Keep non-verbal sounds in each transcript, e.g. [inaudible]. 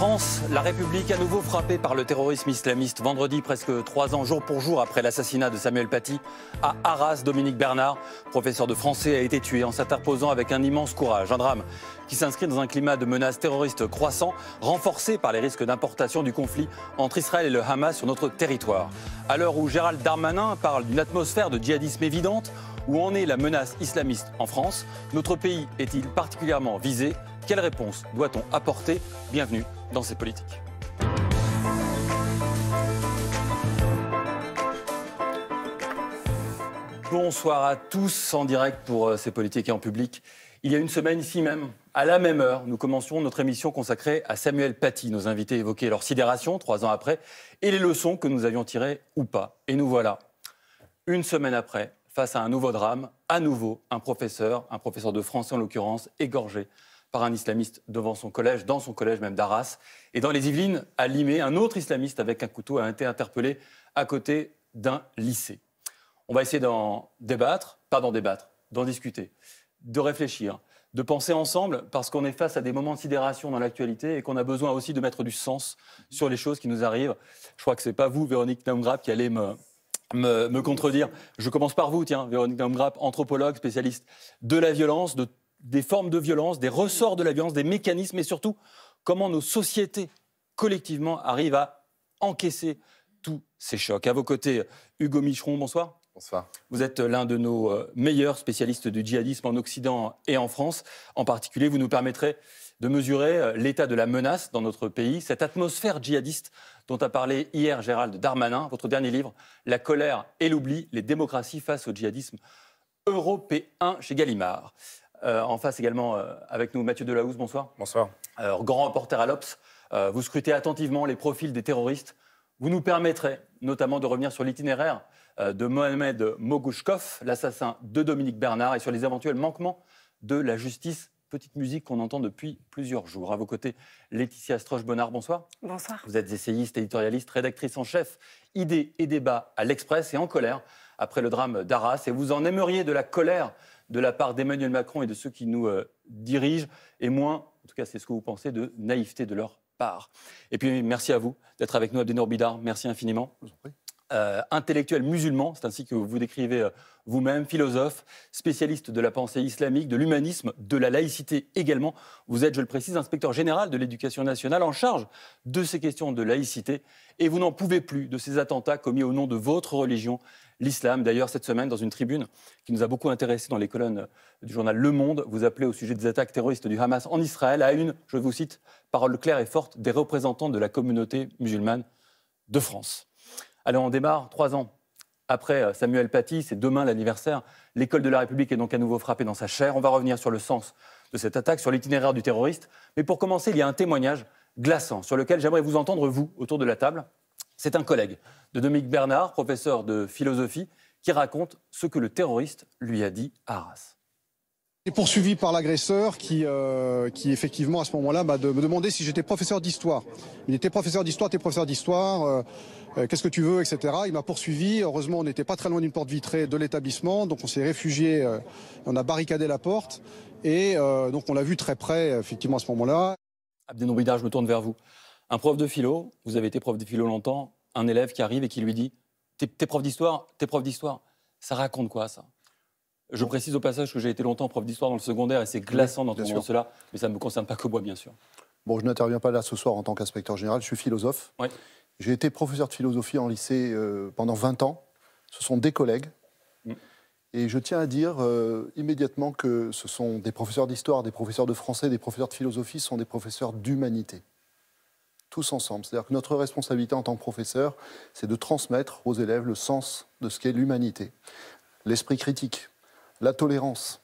France, la République à nouveau frappée par le terrorisme islamiste. Vendredi, presque trois ans, jour pour jour, après l'assassinat de Samuel Paty, à Arras, Dominique Bernard, professeur de français, a été tué en s'interposant avec un immense courage. Un drame qui s'inscrit dans un climat de menaces terroristes croissant, renforcé par les risques d'importation du conflit entre Israël et le Hamas sur notre territoire. À l'heure où Gérald Darmanin parle d'une atmosphère de djihadisme évidente, où en est la menace islamiste en France Notre pays est-il particulièrement visé quelle réponse doit-on apporter Bienvenue dans ces politiques. Bonsoir à tous en direct pour euh, ces politiques et en public. Il y a une semaine ici même, à la même heure, nous commencions notre émission consacrée à Samuel Paty. Nos invités évoquaient leur sidération trois ans après et les leçons que nous avions tirées ou pas. Et nous voilà, une semaine après, face à un nouveau drame, à nouveau un professeur, un professeur de français en l'occurrence, égorgé par un islamiste devant son collège, dans son collège même d'Arras. Et dans les Yvelines, à Limé, un autre islamiste avec un couteau a été interpellé à côté d'un lycée. On va essayer d'en débattre, pas d'en débattre, d'en discuter, de réfléchir, de penser ensemble parce qu'on est face à des moments de sidération dans l'actualité et qu'on a besoin aussi de mettre du sens sur les choses qui nous arrivent. Je crois que ce n'est pas vous, Véronique Naumgrap, qui allez me, contredire. Je commence par vous, tiens, Véronique Naumgrap, anthropologue, spécialiste de la violence, de des formes de violence, des ressorts de la violence, des mécanismes et surtout comment nos sociétés collectivement arrivent à encaisser tous ces chocs. À vos côtés, Hugo Micheron, bonsoir. Bonsoir. Vous êtes l'un de nos euh, meilleurs spécialistes du djihadisme en Occident et en France. En particulier, vous nous permettrez de mesurer euh, l'état de la menace dans notre pays, cette atmosphère djihadiste dont a parlé hier Gérald Darmanin, votre dernier livre, La colère et l'oubli, les démocraties face au djihadisme européen chez Gallimard. Euh, en face également euh, avec nous Mathieu Delahousse, bonsoir. Bonsoir. Euh, grand reporter à l'Obs, vous scrutez attentivement les profils des terroristes. Vous nous permettrez notamment de revenir sur l'itinéraire de Mohamed Mogouchkov, l'assassin de Dominique Bernard, et sur les éventuels manquements de la justice. Petite musique qu'on entend depuis plusieurs jours. À vos côtés, Laetitia Stroche-Bonnard, bonsoir. Bonsoir. Vous êtes essayiste, éditorialiste, rédactrice en chef, idées et débats à l'Express et en colère après le drame d'Arras. Et vous en aimeriez de la colère de la part d'Emmanuel Macron et de ceux qui nous euh, dirigent, et moins, en tout cas c'est ce que vous pensez, de naïveté de leur part. Et puis merci à vous d'être avec nous, Abdénor Bidar, merci infiniment. Euh, intellectuel musulman, c'est ainsi que vous décrivez euh, vous-même, philosophe, spécialiste de la pensée islamique, de l'humanisme, de la laïcité également. Vous êtes, je le précise, inspecteur général de l'éducation nationale en charge de ces questions de laïcité et vous n'en pouvez plus de ces attentats commis au nom de votre religion l'islam. D'ailleurs, cette semaine, dans une tribune qui nous a beaucoup intéressés dans les colonnes euh, du journal Le Monde, vous appelez au sujet des attaques terroristes du Hamas en Israël à une, je vous cite, parole claire et forte des représentants de la communauté musulmane de France. Alors on démarre trois ans après euh, Samuel Paty, c'est demain l'anniversaire. L'école de la République est donc à nouveau frappée dans sa chair. On va revenir sur le sens de cette attaque, sur l'itinéraire du terroriste. Mais pour commencer, il y a un témoignage glaçant sur lequel j'aimerais vous entendre, vous, autour de la table. C'est un collègue de Dominique Bernard, professeur de philosophie, qui raconte ce que le terroriste lui a dit à Arras. J'ai poursuivi par l'agresseur qui, euh, qui effectivement à ce moment-là bah, m'a demandé si j'étais professeur d'histoire. Il était professeur d'histoire, es professeur d'histoire, euh, euh, qu'est-ce que tu veux, etc. Il m'a poursuivi. Heureusement, on n'était pas très loin d'une porte vitrée de l'établissement, donc on s'est réfugié, on a barricadé la porte et donc on l'a vu très près effectivement à ce moment-là. Abdenoubida, je me tourne vers vous. Un prof de philo, vous avez été prof de philo longtemps, un élève qui arrive et qui lui dit T'es prof d'histoire T'es prof d'histoire Ça raconte quoi, ça je précise au passage que j'ai été longtemps prof d'histoire dans le secondaire et c'est glaçant d'entendre cela, mais ça ne me concerne pas que moi, bien sûr. Bon, je n'interviens pas là ce soir en tant qu'inspecteur général, je suis philosophe. J'ai été professeur de philosophie en lycée euh, pendant 20 ans. Ce sont des collègues. Mm. Et je tiens à dire euh, immédiatement que ce sont des professeurs d'histoire, des professeurs de français, des professeurs de philosophie, ce sont des professeurs d'humanité tous ensemble. C'est-à-dire que notre responsabilité en tant que professeur, c'est de transmettre aux élèves le sens de ce qu'est l'humanité, l'esprit critique, la tolérance,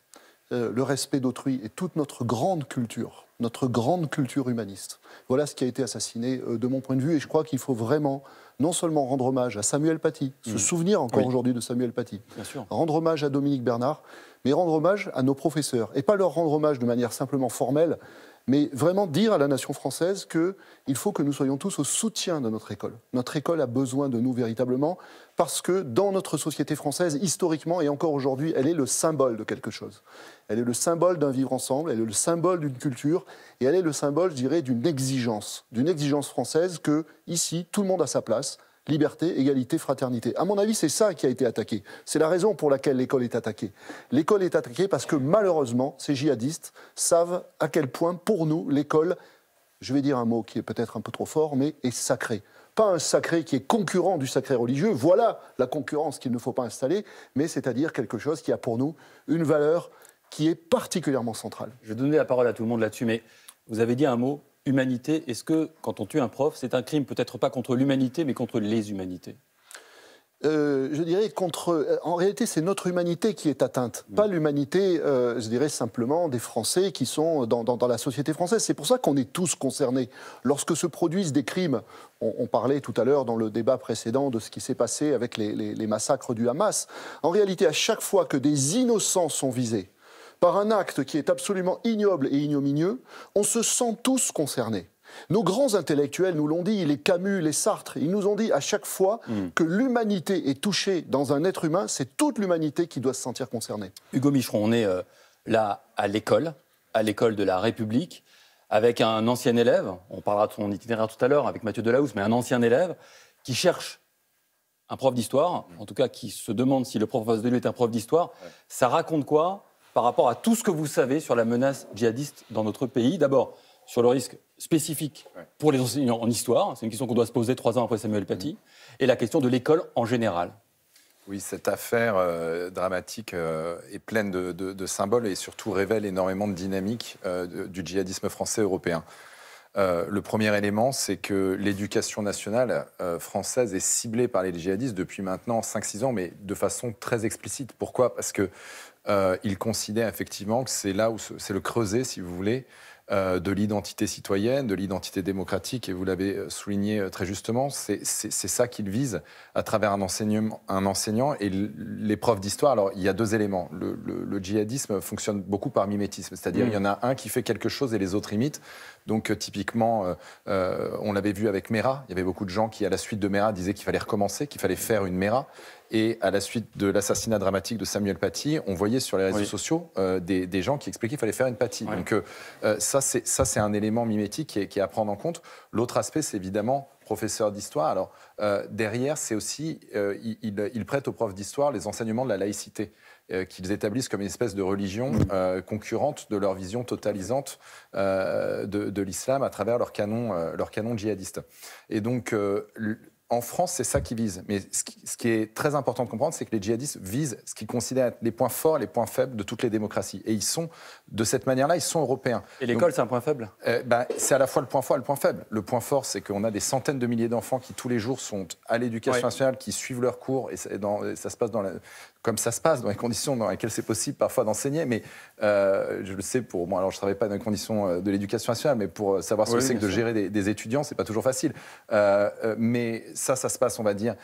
euh, le respect d'autrui et toute notre grande culture, notre grande culture humaniste. Voilà ce qui a été assassiné euh, de mon point de vue et je crois qu'il faut vraiment non seulement rendre hommage à Samuel Paty, se mm. souvenir encore aujourd'hui de Samuel Paty, rendre hommage à Dominique Bernard, mais rendre hommage à nos professeurs et pas leur rendre hommage de manière simplement formelle, mais vraiment dire à la nation française qu'il faut que nous soyons tous au soutien de notre école. Notre école a besoin de nous véritablement, parce que dans notre société française, historiquement et encore aujourd'hui, elle est le symbole de quelque chose. Elle est le symbole d'un vivre ensemble, elle est le symbole d'une culture, et elle est le symbole, je dirais, d'une exigence, d'une exigence française que, ici, tout le monde a sa place, liberté, égalité, fraternité. À mon avis, c'est ça qui a été attaqué. C'est la raison pour laquelle l'école est attaquée. L'école est attaquée parce que malheureusement, ces djihadistes savent à quel point, pour nous, l'école, je vais dire un mot qui est peut-être un peu trop fort, mais est sacrée. Pas un sacré qui est concurrent du sacré religieux, voilà la concurrence qu'il ne faut pas installer, mais c'est-à-dire quelque chose qui a pour nous une valeur qui est particulièrement centrale. Je vais donner la parole à tout le monde là-dessus, mais vous avez dit un mot humanité. Est-ce que quand on tue un prof, c'est un crime peut-être pas contre l'humanité, mais contre les humanités euh, je dirais contre. Euh, en réalité, c'est notre humanité qui est atteinte, mm. pas l'humanité, euh, je dirais simplement des Français qui sont dans, la société française. C'est pour ça qu'on est tous concernés. Lorsque se produisent des crimes, on, parlait tout à l'heure dans le débat précédent de ce qui s'est passé avec les massacres du Hamas. En réalité, à chaque fois que des innocents sont visés, par un acte qui est absolument ignoble et ignominieux, on se sent tous concernés. Nos grands intellectuels nous l'ont dit, les Camus, les Sartre, ils nous ont dit à chaque fois hmm. que l'humanité est touchée dans un être humain, c'est toute l'humanité qui doit se sentir concernée. Hugo Michron, on est euh, là à l'école, à l'école de la République, avec un ancien élève, on parlera de son itinéraire tout à l'heure avec Mathieu Delahousse, mais un ancien élève qui cherche un prof d'histoire, en tout cas qui se demande si le prof de lui est un prof d'histoire. Ça raconte quoi par rapport à tout ce que vous savez sur la menace djihadiste dans notre pays. D'abord, sur le risque spécifique pour les enseignants en histoire, c'est une question qu'on doit se poser trois ans après Samuel Paty, mm-hmm. et la question de l'école en général. Oui, cette affaire euh, dramatique euh, est pleine de, symboles et surtout révèle énormément de dynamique euh, du djihadisme français européen. le premier élément, c'est que l'éducation nationale française est ciblée par les djihadistes depuis maintenant 5-6 ans, mais de façon très explicite. Pourquoi Parce que euh, il considère effectivement que c'est là où c'est le creuset, si vous voulez, euh, de l'identité citoyenne, de l'identité démocratique, et vous l'avez euh, souligné très justement, c'est ça qu'il vise à travers un, enseignement, un enseignant et l'épreuve d'histoire. Alors, il y a deux éléments. Le, djihadisme fonctionne beaucoup par mimétisme, c'est-à-dire mm. il y en a un qui fait quelque chose et les autres imitent. Donc, typiquement, on l'avait vu avec Mera, il y avait beaucoup de gens qui, à la suite de Mera, disaient qu'il fallait recommencer, qu'il fallait faire une Mera. Et à la suite de l'assassinat dramatique de Samuel Paty, on voyait sur les réseaux sociaux euh, des, gens qui expliquaient qu'il fallait faire une Paty. Donc euh, euh, ça, c'est un élément mimétique qui est, qui à prendre en compte. L'autre aspect, c'est évidemment professeur d'histoire. Alors derrière, c'est aussi, il, il, prête aux profs d'histoire les enseignements de la laïcité qu'ils établissent comme une espèce de religion concurrente de leur vision totalisante de, l'islam à travers leur canon, leur canon djihadiste. Et donc, en France, c'est ça qu'ils visent. Mais ce qui, est très important de comprendre, c'est que les djihadistes visent ce qu'ils considèrent être les points forts, les points faibles de toutes les démocraties. Et ils sont, de cette manière-là, ils sont européens. Et l'école, c'est un point faible euh, bah, C'est à la fois le point fort et le point faible. Le point fort, c'est qu'on a des centaines de milliers d'enfants qui, tous les jours, sont à l'éducation nationale, qui suivent leurs cours, et ça se passe dans la, comme ça se passe, dans les conditions dans lesquelles c'est possible parfois d'enseigner. Mais euh, je le sais pour moi, alors je ne travaille pas dans les conditions euh, de l'éducation nationale, mais pour euh, savoir ce que c'est que de gérer des, des étudiants, c'est pas toujours facile. mais ça, ça se passe, on va dire,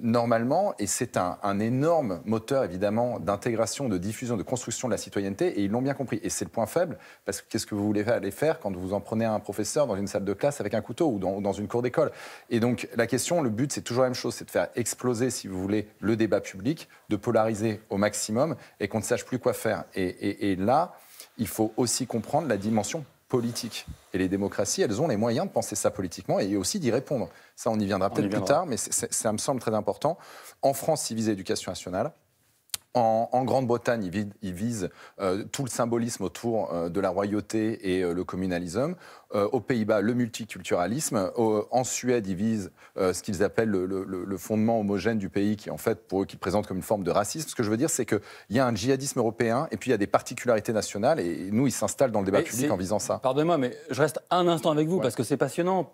normalement, et c'est un, énorme moteur évidemment d'intégration, de diffusion, de construction de la citoyenneté, et ils l'ont bien compris. Et c'est le point faible, parce que qu'est-ce que vous voulez aller faire quand vous en prenez un professeur dans une salle de classe avec un couteau ou dans, dans une cour d'école Et donc la question, le but, c'est toujours la même chose, c'est de faire exploser, si vous voulez, le débat public de polariser au maximum et qu'on ne sache plus quoi faire. Et, là, il faut aussi comprendre la dimension politique. Et les démocraties, elles ont les moyens de penser ça politiquement et aussi d'y répondre. Ça, on y viendra peut-être plus tard, mais ça me semble très important. En France, civiliser l'éducation nationale. En, Grande-Bretagne, ils, ils visent euh, tout le symbolisme autour euh, de la royauté et euh, le communalisme. aux Pays-Bas, le multiculturalisme. en Suède, ils visent ce qu'ils appellent le, fondement homogène du pays, qui en fait, pour eux, qu'ils présentent comme une forme de racisme. Ce que je veux dire, c'est qu'il y a un djihadisme européen et puis il y a des particularités nationales. Et nous, ils s'installent dans le débat public en visant ça. Pardonnez-moi, mais je reste un instant avec vous parce que c'est passionnant.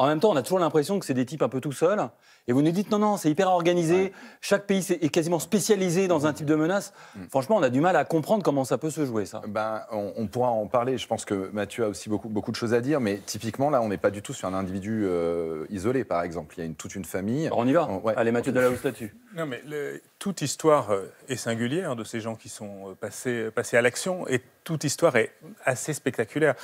En même temps, on a toujours l'impression que c'est des types un peu tout seuls. Et vous nous dites, non, non, c'est hyper organisé. Chaque pays est quasiment spécialisé dans un type de menace. Mm. Franchement, on a du mal à comprendre comment ça peut se jouer, ça. Ben, on, pourra en parler. Je pense que Mathieu a aussi beaucoup, beaucoup de choses à dire. Mais typiquement, là, on n'est pas du tout sur un individu euh, isolé, par exemple. Il y a une, toute une famille. on y va. Allez, Mathieu de là-dessus. Non, mais toute histoire euh, est singulière hein, de ces gens qui sont euh, passés, passés à l'action. Et toute histoire est assez spectaculaire.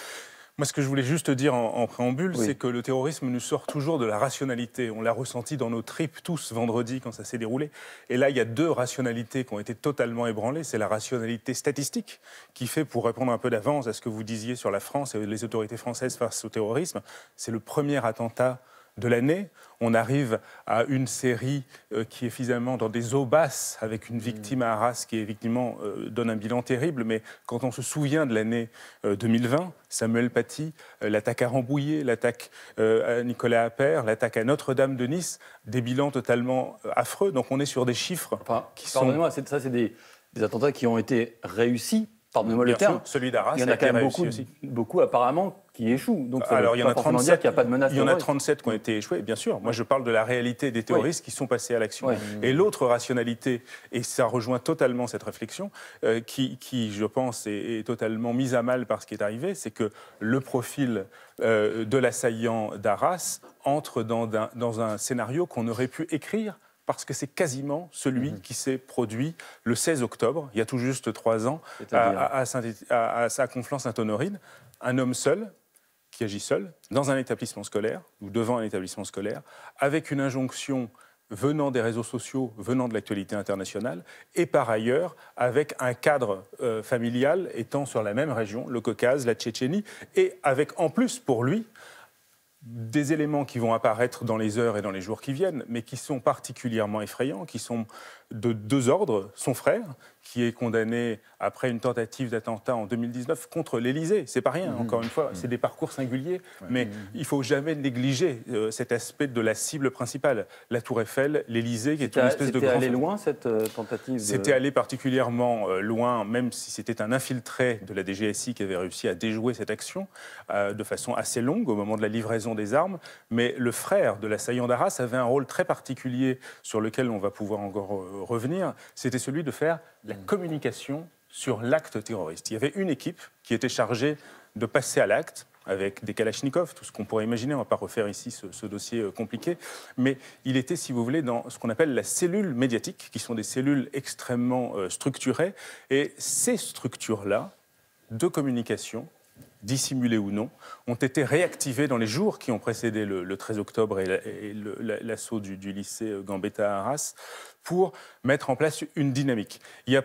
Moi, ce que je voulais juste dire en, préambule, c'est que le terrorisme nous sort toujours de la rationalité. On l'a ressenti dans nos tripes tous vendredi quand ça s'est déroulé. Et là, il y a deux rationalités qui ont été totalement ébranlées. C'est la rationalité statistique qui fait, pour répondre un peu d'avance à ce que vous disiez sur la France et les autorités françaises face au terrorisme, c'est le premier attentat de l'année. On arrive à une série euh, qui est finalement dans des eaux basses, avec une mm. victime à Arras qui, effectivement, euh, donne un bilan terrible. Mais quand on se souvient de l'année 2020, euh, Samuel Paty, l'attaque à Rambouillet, l'attaque à Nicolas Appert, l'attaque à Notre-Dame de Nice, des bilans totalement affreux. Donc on est sur des chiffres qui sont. Ça, c'est des attentats qui ont été réussis celui d'Arras, il y en a quand même beaucoup, apparemment qui échouent. Donc il y en a 37, qui ont été échoués, bien sûr. Moi, je parle de la réalité des terroristes qui sont passés à l'action. Et l'autre rationalité, et ça rejoint totalement cette réflexion, euh, qui, je pense, est, totalement mise à mal par ce qui est arrivé, c'est que le profil euh, de l'assaillant d'Arras entre dans un, scénario qu'on aurait pu écrire parce que c'est quasiment celui mhm. qui s'est produit le 16 octobre, il y a tout juste trois ans, à, à, à, à Conflans-Sainte-Honorine. Un homme seul, qui agit seul, dans un établissement scolaire, ou devant un établissement scolaire, avec une injonction venant des réseaux sociaux, venant de l'actualité internationale, et par ailleurs avec un cadre euh, familial étant sur la même région, le Caucase, la Tchétchénie, et avec en plus pour lui des éléments qui vont apparaître dans les heures et dans les jours qui viennent, mais qui sont particulièrement effrayants, qui sont de deux ordres, son frère, qui est condamné après une tentative d'attentat en 2019 contre l'Élysée. C'est pas rien, mmh. encore une fois, c'est mmh. des parcours singuliers, mais il mmh. il faut jamais négliger euh, cet aspect de la cible principale, la Tour Eiffel, l'Élysée, qui est une espèce de C'était allé loin cette euh, tentative. C'était allé particulièrement euh, loin, même si c'était un infiltré de la DGSI qui avait réussi à déjouer cette action de façon assez longue au moment de la livraison des armes. Mais le frère de l'assaillant d'Arras avait un rôle très particulier sur lequel on va pouvoir encore euh, revenir, c'était celui de faire la mm. communication sur l'acte terroriste. Il y avait une équipe qui était chargée de passer à l'acte avec des Kalachnikov, tout ce qu'on pourrait imaginer. On ne va pas refaire ici ce, dossier euh, compliqué. Mais il était, si vous voulez, dans ce qu'on appelle la cellule médiatique, qui sont des cellules extrêmement euh, structurées. Et ces structures-là de communication dissimulés ou non, ont été réactivés dans les jours qui ont précédé le, 13 octobre et l'assaut du, lycée euh, Gambetta à Arras pour mettre en place une dynamique. Il y a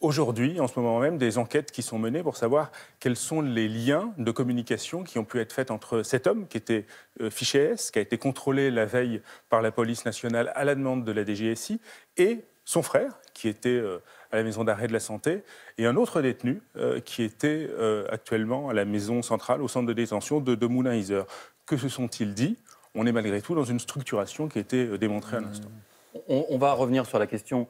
aujourd'hui, en ce moment même, des enquêtes qui sont menées pour savoir quels sont les liens de communication qui ont pu être faits entre cet homme qui était euh, fiché S, qui a été contrôlé la veille par la police nationale à la demande de la DGSI, et son frère, qui était euh, à la maison d'arrêt de la santé, et un autre détenu euh, qui était euh, actuellement à la maison centrale, au centre de détention de, de moulin Que se sont-ils dit On est malgré tout dans une structuration qui a été euh, démontrée à mmh. l'instant. On, va revenir sur la question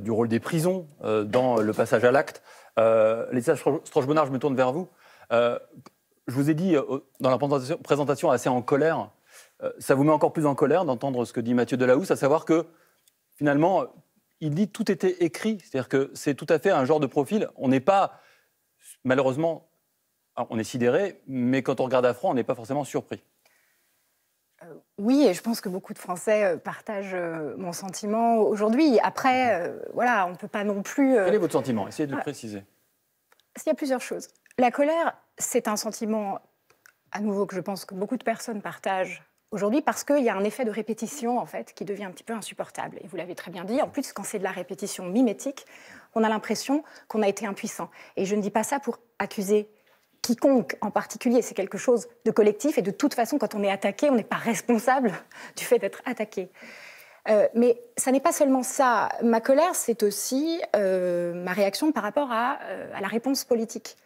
du rôle des prisons dans le passage à l'acte. Les sages stroche je me tourne vers vous. je vous ai dit dans la présentation assez en colère, ça vous met encore plus en colère d'entendre ce que dit Mathieu Delahousse, à savoir que finalement, il dit tout était écrit. C'est-à-dire que c'est tout à fait un genre de profil. On n'est pas, malheureusement, on est sidéré, mais quand on regarde à franc, on n'est pas forcément surpris. Euh, oui, et je pense que beaucoup de Français euh, partagent euh, mon sentiment aujourd'hui. Après, voilà, on ne peut pas non plus. Quel est votre sentiment Essayez de le ah. préciser. Il y a plusieurs choses. La colère, c'est un sentiment, à nouveau, que je pense que beaucoup de personnes partagent aujourd'hui parce qu'il y a un effet de répétition en fait qui devient un petit peu insupportable. Et vous l'avez très bien dit, en plus quand c'est de la répétition mimétique, on a l'impression qu'on a été impuissant. Et je ne dis pas ça pour accuser quiconque en particulier, c'est quelque chose de collectif et de toute façon quand on est attaqué, on n'est pas responsable [laughs] du fait d'être attaqué. Euh, mais ça n'est pas seulement ça. Ma colère, c'est aussi euh, ma réaction par rapport à euh, la réponse politique.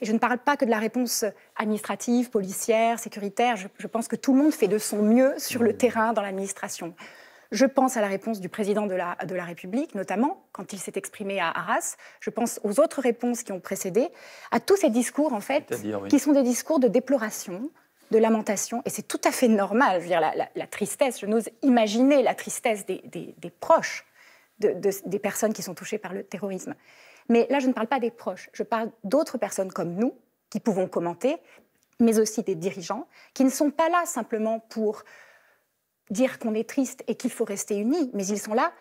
Et je ne parle pas que de la réponse administrative, policière, sécuritaire. Je, pense que tout le monde fait de son mieux sur le mmh. terrain, dans l'administration. Je pense à la réponse du président de la, République, notamment quand il s'est exprimé à Arras. Je pense aux autres réponses qui ont précédé, à tous ces discours, en fait, qui sont des discours de déploration, de lamentation. Et c'est tout à fait normal. Je veux dire, la, tristesse, je n'ose imaginer la tristesse des, proches des personnes qui sont touchées par le terrorisme. Mais là, je ne parle pas des proches, je parle d'autres personnes comme nous qui pouvons commenter, mais aussi des dirigeants qui ne sont pas là simplement pour dire qu'on est triste et qu'il faut rester unis, mais ils sont là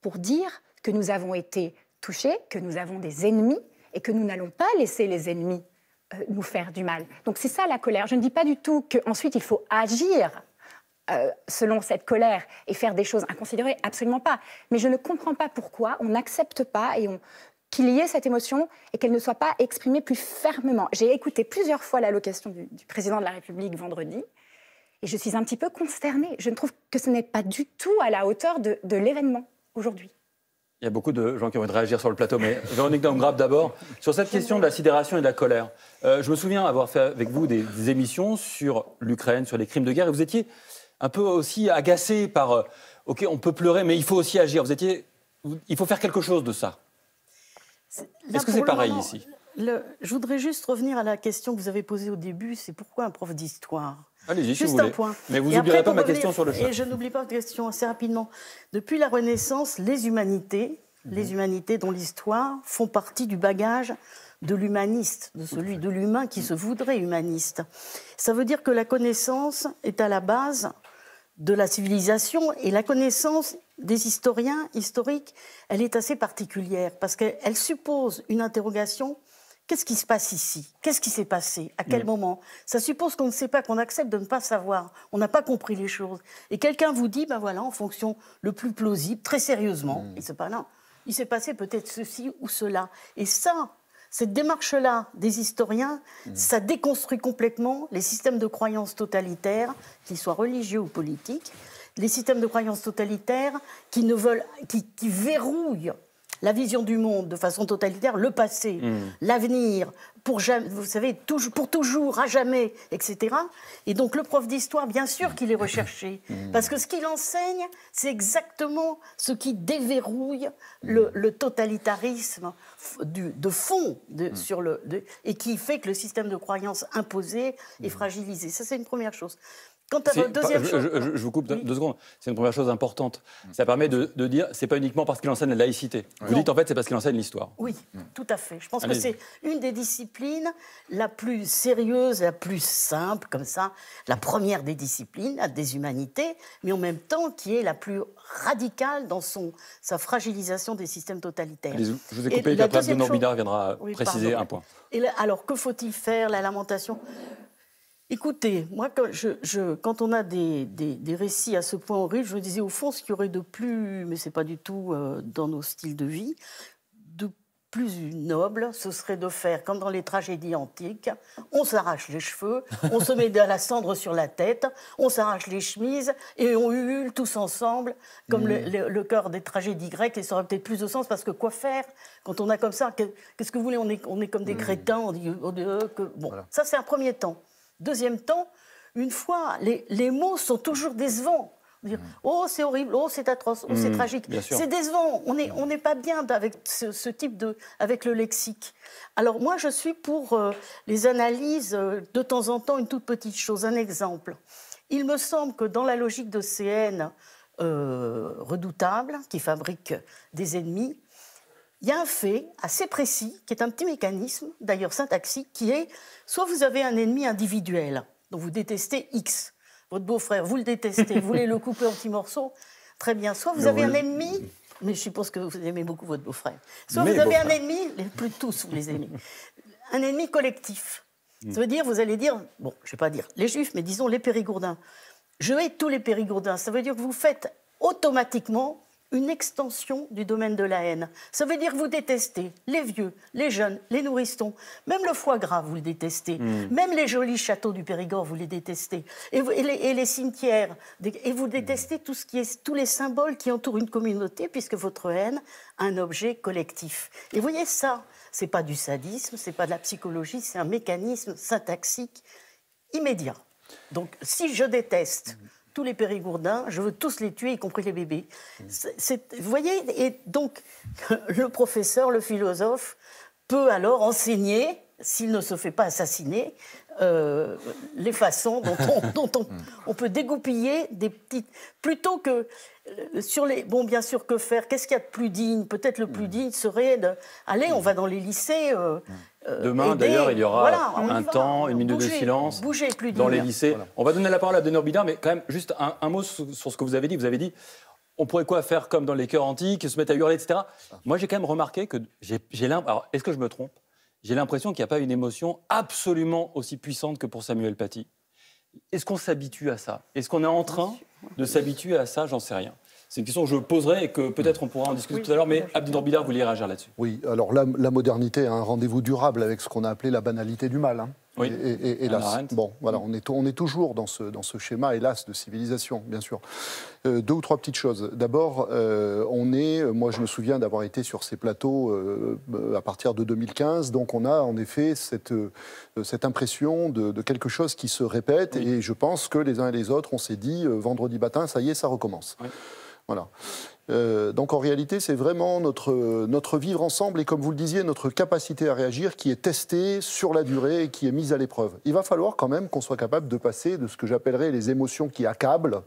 pour dire que nous avons été touchés, que nous avons des ennemis et que nous n'allons pas laisser les ennemis euh, nous faire du mal. Donc c'est ça la colère. Je ne dis pas du tout qu'ensuite il faut agir euh, selon cette colère et faire des choses inconsidérées, absolument pas. Mais je ne comprends pas pourquoi on n'accepte pas et on qu'il y ait cette émotion et qu'elle ne soit pas exprimée plus fermement. J'ai écouté plusieurs fois l'allocation du, du président de la République vendredi et je suis un petit peu consternée. Je ne trouve que ce n'est pas du tout à la hauteur de, l'événement aujourd'hui. Il y a beaucoup de gens qui ont envie de réagir sur le plateau, mais Véronique grave d'abord, sur cette question de la sidération et de la colère. Euh, je me souviens avoir fait avec vous des, émissions sur l'Ukraine, sur les crimes de guerre, et vous étiez un peu aussi agacé par, euh, OK, on peut pleurer, mais il faut aussi agir. Vous étiez, il faut faire quelque chose de ça. Est-ce que c'est pareil ici le, Je voudrais juste revenir à la question que vous avez posée au début, c'est pourquoi un prof d'histoire Allez-y, si vous un Point. Mais vous n'oublierez pas ma question sur le chat. Et je n'oublie pas votre question assez rapidement. Depuis la Renaissance, les humanités, mhm. les humanités dont l'histoire font partie du bagage de l'humaniste, de celui de l'humain qui se voudrait humaniste. Ça veut dire que la connaissance est à la base de la civilisation et la connaissance des historiens historiques, elle est assez particulière parce qu'elle suppose une interrogation. Qu'est-ce qui se passe ici Qu'est-ce qui s'est passé À quel mm. moment Ça suppose qu'on ne sait pas, qu'on accepte de ne pas savoir. On n'a pas compris les choses. Et quelqu'un vous dit, ben voilà, en fonction le plus plausible, très sérieusement, mm. il se pas il s'est passé peut-être ceci ou cela. Et ça, cette démarche-là des historiens, mm. ça déconstruit complètement les systèmes de croyances totalitaires, qu'ils soient religieux ou politiques les systèmes de croyances totalitaires qui, ne veulent, qui, verrouillent la vision du monde de façon totalitaire, le passé, mmh. l'avenir, pour jamais, vous savez, toujours, pour toujours, à jamais, etc. Et donc le prof d'histoire, bien sûr qu'il est recherché, mmh. [laughs] parce que ce qu'il enseigne, c'est exactement ce qui déverrouille mmh. le, totalitarisme de fond sur le, et qui fait que le système de croyances imposé est fragilisé. Ça, c'est une première chose deuxième Je, vous coupe deux secondes. C'est une première chose importante. Mm. Ça permet de, de dire, c'est pas uniquement parce qu'il enseigne la laïcité. Vous dites en fait, c'est parce qu'il enseigne l'histoire. Oui, mm. tout à fait. Je pense que c'est une des disciplines la plus sérieuse, la plus simple, comme ça, la mm. première des disciplines, des humanités, mais en même temps qui est la plus radicale dans son, sa fragilisation des systèmes totalitaires. je vous ai coupé, et, la puis après, chose... viendra préciser un point. Et alors, que faut-il faire La lamentation Écoutez, moi, quand, je, quand on a des, récits à ce point horrible, je me disais au fond ce qu'il y aurait de plus, mais c'est pas du tout euh, dans nos styles de vie, de plus noble, ce serait de faire comme dans les tragédies antiques, on s'arrache les cheveux, on se met de la cendre sur la tête, on s'arrache les chemises et on hurle tous ensemble, comme mm. le, cœur des tragédies grecques, et ça aurait peut-être plus de sens parce que quoi faire quand on a comme ça Qu'est-ce que vous voulez on est, est comme des crétins, mm. on dit, oh, euh, que... Bon, ça c'est un premier temps. Deuxième temps, une fois, les, mots sont toujours décevants. Mm. oh, c'est horrible, oh, c'est atroce, oh, c'est mm, tragique. C'est décevant, on mm. n'est on pas bien avec ce, type de. avec le lexique. Alors, moi, je suis pour euh, les analyses, euh, de temps en temps, une toute petite chose, un exemple. Il me semble que dans la logique de CN euh, redoutable, qui fabrique des ennemis, il y a un fait assez précis qui est un petit mécanisme, d'ailleurs syntaxique, qui est soit vous avez un ennemi individuel, dont vous détestez X, votre beau-frère, vous le détestez, vous voulez le [laughs] couper en petits morceaux, très bien, soit vous avez un ennemi, mais je suppose que vous aimez beaucoup votre beau-frère, soit vous avez un ennemi, les plus tous vous les aimez, [laughs] un ennemi collectif. Ça mm. veut dire, vous allez dire, bon, je ne vais pas dire les juifs, mais disons les périgourdins. Je hais tous les périgourdins. Ça veut dire que vous faites automatiquement une extension du domaine de la haine. Ça veut dire que vous détestez les vieux, les jeunes, les nourrissons, même le foie gras, vous le détestez, hmm. même les jolis châteaux du Périgord, vous les détestez, et, les, cimetières, et vous détestez tout ce qui est, tous les symboles qui entourent une communauté, puisque votre haine a un objet collectif. Et vous voyez ça, c'est pas du sadisme, c'est pas de la psychologie, c'est un mécanisme syntaxique immédiat. Donc si je déteste... Hmm tous les périgourdins, je veux tous les tuer, y compris les bébés. Mmh. vous voyez, et donc [laughs] le professeur, le philosophe peut alors enseigner s'il ne se fait pas assassiner, euh, les façons dont, [laughs] on, peut dégoupiller des petites... Plutôt que euh, sur les... Bon, bien sûr, que faire Qu'est-ce qu'il y a de plus digne Peut-être le plus mm. digne serait de... Allez, on mm. va dans les lycées. Euh, mm. Demain, d'ailleurs, il y aura un temps, une minute de silence plus dans les lycées. On va donner la parole à Denor Bidard, mais quand même, juste un, mot sur, ce que vous avez dit. Vous avez dit, on pourrait quoi faire comme dans les chœurs antiques, se mettre à hurler, etc. Moi, j'ai quand même remarqué que j'ai l'impression... Alors, est-ce que je me trompe j'ai l'impression qu'il n'y a pas une émotion absolument aussi puissante que pour Samuel Paty. Est-ce qu'on s'habitue à ça Est-ce qu'on est en train de s'habituer à ça J'en sais rien. C'est une question que je poserai et que peut-être on pourra en discuter tout à l'heure, mais vous vous voulait réagir là-dessus. Oui, alors la, modernité a un rendez-vous durable avec ce qu'on a appelé la banalité du mal. Hein. Oui. Bon, voilà, on est, on est toujours dans ce, dans ce schéma, hélas, de civilisation, bien sûr. Euh, deux ou trois petites choses. D'abord, euh, on est, moi je me souviens d'avoir été sur ces plateaux euh, à partir de 2015, donc on a en effet cette, cette impression de, quelque chose qui se répète, et je pense que les uns et les autres, on s'est dit, vendredi matin, ça y est, ça recommence. Voilà. Euh, donc en réalité, c'est vraiment notre, notre vivre ensemble et comme vous le disiez, notre capacité à réagir qui est testée sur la durée et qui est mise à l'épreuve. Il va falloir quand même qu'on soit capable de passer de ce que j'appellerais les émotions qui accablent.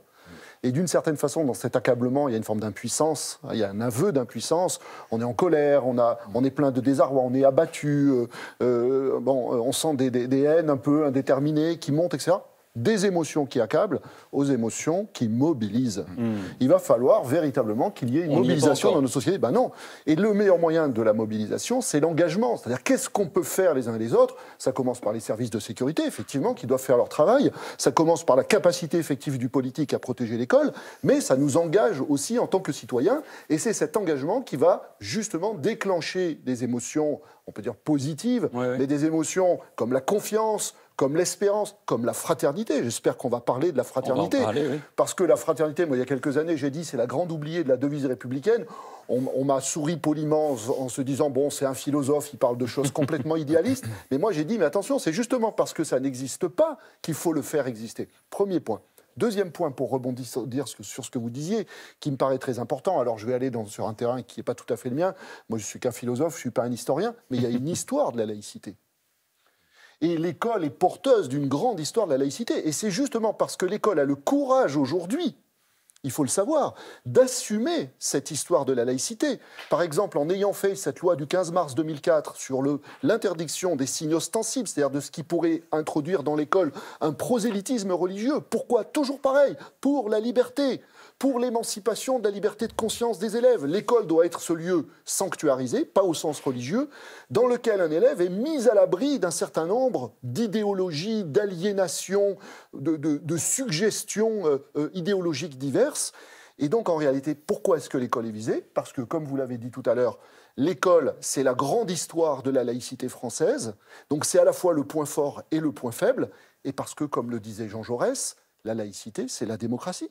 Et d'une certaine façon, dans cet accablement, il y a une forme d'impuissance, hein, il y a un aveu d'impuissance. On est en colère, on, on est plein de désarroi, on est abattu, euh, euh, bon, on sent des, des haines un peu indéterminées qui montent, etc des émotions qui accablent aux émotions qui mobilisent. Hmm. Il va falloir véritablement qu'il y ait une mobilisation dans nos sociétés. Ben non. Et le meilleur moyen de la mobilisation, c'est l'engagement. C'est-à-dire qu'est-ce qu'on peut faire les uns et les autres Ça commence par les services de sécurité, effectivement, qui doivent faire leur travail. Ça commence par la capacité effective du politique à protéger l'école, mais ça nous engage aussi en tant que citoyens. Et c'est cet engagement qui va justement déclencher des émotions, on peut dire positives, mais des émotions comme la confiance, comme l'espérance, comme la fraternité. J'espère qu'on va parler de la fraternité. Parce que la fraternité, moi, il y a quelques années, j'ai dit, c'est la grande oubliée de la devise républicaine. On, m'a souri poliment en se disant, bon, c'est un philosophe, il parle de choses complètement [laughs] idéalistes. Mais moi, j'ai dit, mais attention, c'est justement parce que ça n'existe pas qu'il faut le faire exister. Premier point. Deuxième point, pour rebondir sur ce que vous disiez, qui me paraît très important, alors je vais aller sur un terrain qui n'est pas tout à fait le mien, moi je suis qu'un philosophe, je ne suis pas un historien, mais il y a une histoire de la laïcité. Et l'école est porteuse d'une grande histoire de la laïcité. Et c'est justement parce que l'école a le courage aujourd'hui, il faut le savoir, d'assumer cette histoire de la laïcité. Par exemple, en ayant fait cette loi du 15 mars 2004 sur l'interdiction des signes ostensibles, c'est-à-dire de ce qui pourrait introduire dans l'école un prosélytisme religieux. Pourquoi Toujours pareil, pour la liberté, pour l'émancipation de la liberté de conscience des élèves. L'école doit être ce lieu sanctuarisé, pas au sens religieux, dans lequel un élève est mis à l'abri d'un certain nombre d'idéologies, d'aliénations, de, suggestions euh, euh, idéologiques diverses. Et donc, en réalité, pourquoi est-ce que l'école est visée Parce que, comme vous l'avez dit tout à l'heure, l'école, c'est la grande histoire de la laïcité française. Donc, c'est à la fois le point fort et le point faible. Et parce que, comme le disait Jean Jaurès, la laïcité, c'est la démocratie.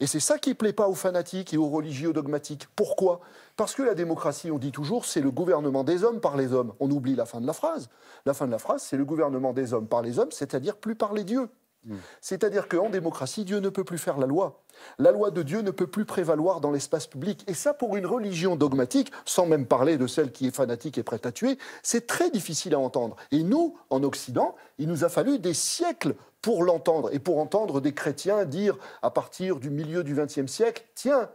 Et c'est ça qui ne plaît pas aux fanatiques et aux religieux dogmatiques. Pourquoi Parce que la démocratie, on dit toujours, c'est le gouvernement des hommes par les hommes. On oublie la fin de la phrase. La fin de la phrase, c'est le gouvernement des hommes par les hommes, c'est-à-dire plus par les dieux. Mm. C'est-à-dire qu'en démocratie, Dieu ne peut plus faire la loi. La loi de Dieu ne peut plus prévaloir dans l'espace public. Et ça, pour une religion dogmatique, sans même parler de celle qui est fanatique et prête à tuer, c'est très difficile à entendre. Et nous, en Occident, il nous a fallu des siècles pour l'entendre et pour entendre des chrétiens dire, à partir du milieu du XXe siècle, tiens,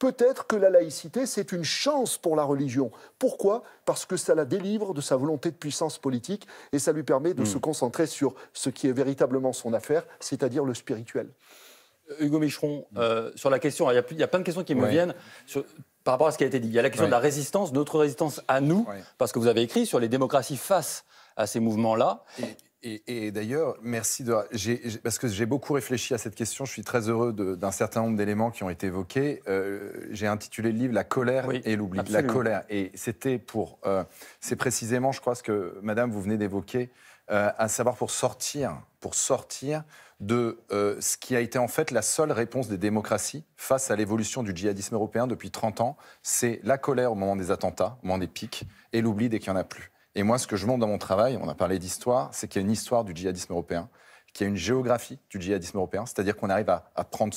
Peut-être que la laïcité, c'est une chance pour la religion. Pourquoi Parce que ça la délivre de sa volonté de puissance politique et ça lui permet de hmm. se concentrer sur ce qui est véritablement son affaire, c'est-à-dire le spirituel. Euh, Hugo Micheron, hmm. euh, sur la question, il y, a plein de questions qui me viennent par rapport à ce qui a été dit. Il y a la question de la résistance, notre résistance à nous, parce que vous avez écrit sur les démocraties face à ces mouvements-là. Et, d'ailleurs, merci de, parce que j'ai beaucoup réfléchi à cette question. Je suis très heureux d'un certain nombre d'éléments qui ont été évoqués. Euh, j'ai intitulé le livre La colère et l'oubli. La colère. Et c'était pour, euh, c'est précisément, je crois, ce que Madame vous venez d'évoquer, euh, à savoir pour sortir, pour sortir de ce qui a été en fait la seule réponse des démocraties face à l'évolution du djihadisme européen depuis 30 ans, c'est la colère au moment des attentats, au moment des pics, et l'oubli dès qu'il n'y en a plus. Et moi, ce que je montre dans mon travail, on a parlé d'histoire, c'est qu'il y a une histoire du djihadisme européen, qu'il y a une géographie du djihadisme européen, c'est-à-dire qu'on arrive à, à prendre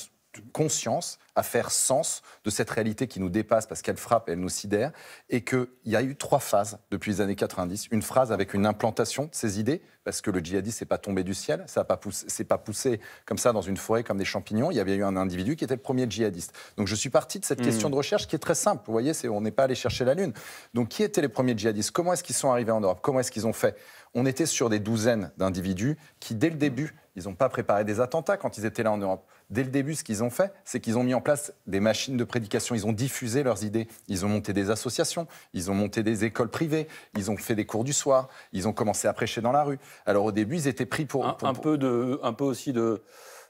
conscience, à faire sens de cette réalité qui nous dépasse parce qu'elle frappe elle nous sidère, et qu'il y a eu trois phases depuis les années 90. Une phrase avec une implantation de ces idées, parce que le djihadiste n'est pas tombé du ciel, ça n'a pas poussé, pas poussé comme ça dans une forêt comme des champignons. Il y avait eu un individu qui était le premier djihadiste. Donc je suis parti de cette hmm. question de recherche qui est très simple. Vous voyez, on n'est pas allé chercher la lune. Donc qui étaient les premiers djihadistes Comment est-ce qu'ils sont arrivés en Europe Comment est-ce qu'ils ont fait on était sur des douzaines d'individus qui, dès le début, ils n'ont pas préparé des attentats quand ils étaient là en Europe. Dès le début, ce qu'ils ont fait, c'est qu'ils ont mis en place des machines de prédication. Ils ont diffusé leurs idées. Ils ont monté des associations. Ils ont monté des écoles privées. Ils ont fait des cours du soir. Ils ont commencé à prêcher dans la rue. Alors au début, ils étaient pris pour. peu de, un peu aussi de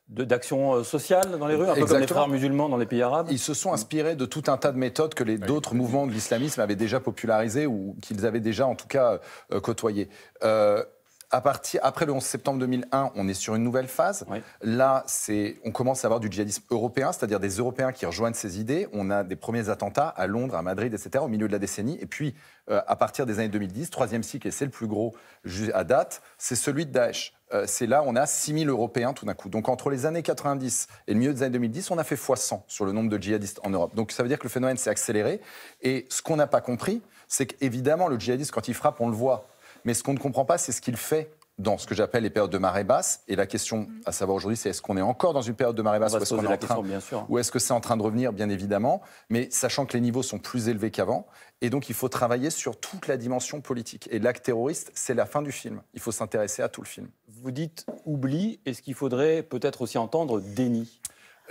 d'action euh, sociale dans les rues, un peu comme les frères musulmans dans les pays arabes Ils se sont inspirés de tout un tas de méthodes que les d'autres mouvements de l'islamisme avaient déjà popularisées ou qu'ils avaient déjà en tout cas euh, côtoyées. Euh, à partir, après le 11 septembre 2001, on est sur une nouvelle phase. Là, on commence à avoir du djihadisme européen, c'est-à-dire des Européens qui rejoignent ces idées. On a des premiers attentats à Londres, à Madrid, etc., au milieu de la décennie. Et puis, à partir des années 2010, troisième cycle, et c'est le plus gros à date, c'est celui de Daesh. Euh, c'est là on a 000 Européens tout d'un coup. Donc entre les années 90 et le milieu des années 2010, on a fait x100 sur le nombre de djihadistes en Europe. Donc ça veut dire que le phénomène s'est accéléré. Et ce qu'on n'a pas compris, c'est qu'évidemment, le djihadiste, quand il frappe, on le voit. Mais ce qu'on ne comprend pas, c'est ce qu'il fait dans ce que j'appelle les périodes de marée basse. Et la question à savoir aujourd'hui, c'est est-ce qu'on est encore dans une période de marée basse ou est-ce que c'est en train de revenir, bien évidemment, mais sachant que les niveaux sont plus élevés qu'avant. Et donc, il faut travailler sur toute la dimension politique. Et l'acte terroriste, c'est la fin du film. Il faut s'intéresser à tout le film. Vous dites oubli. Est-ce qu'il faudrait peut-être aussi entendre déni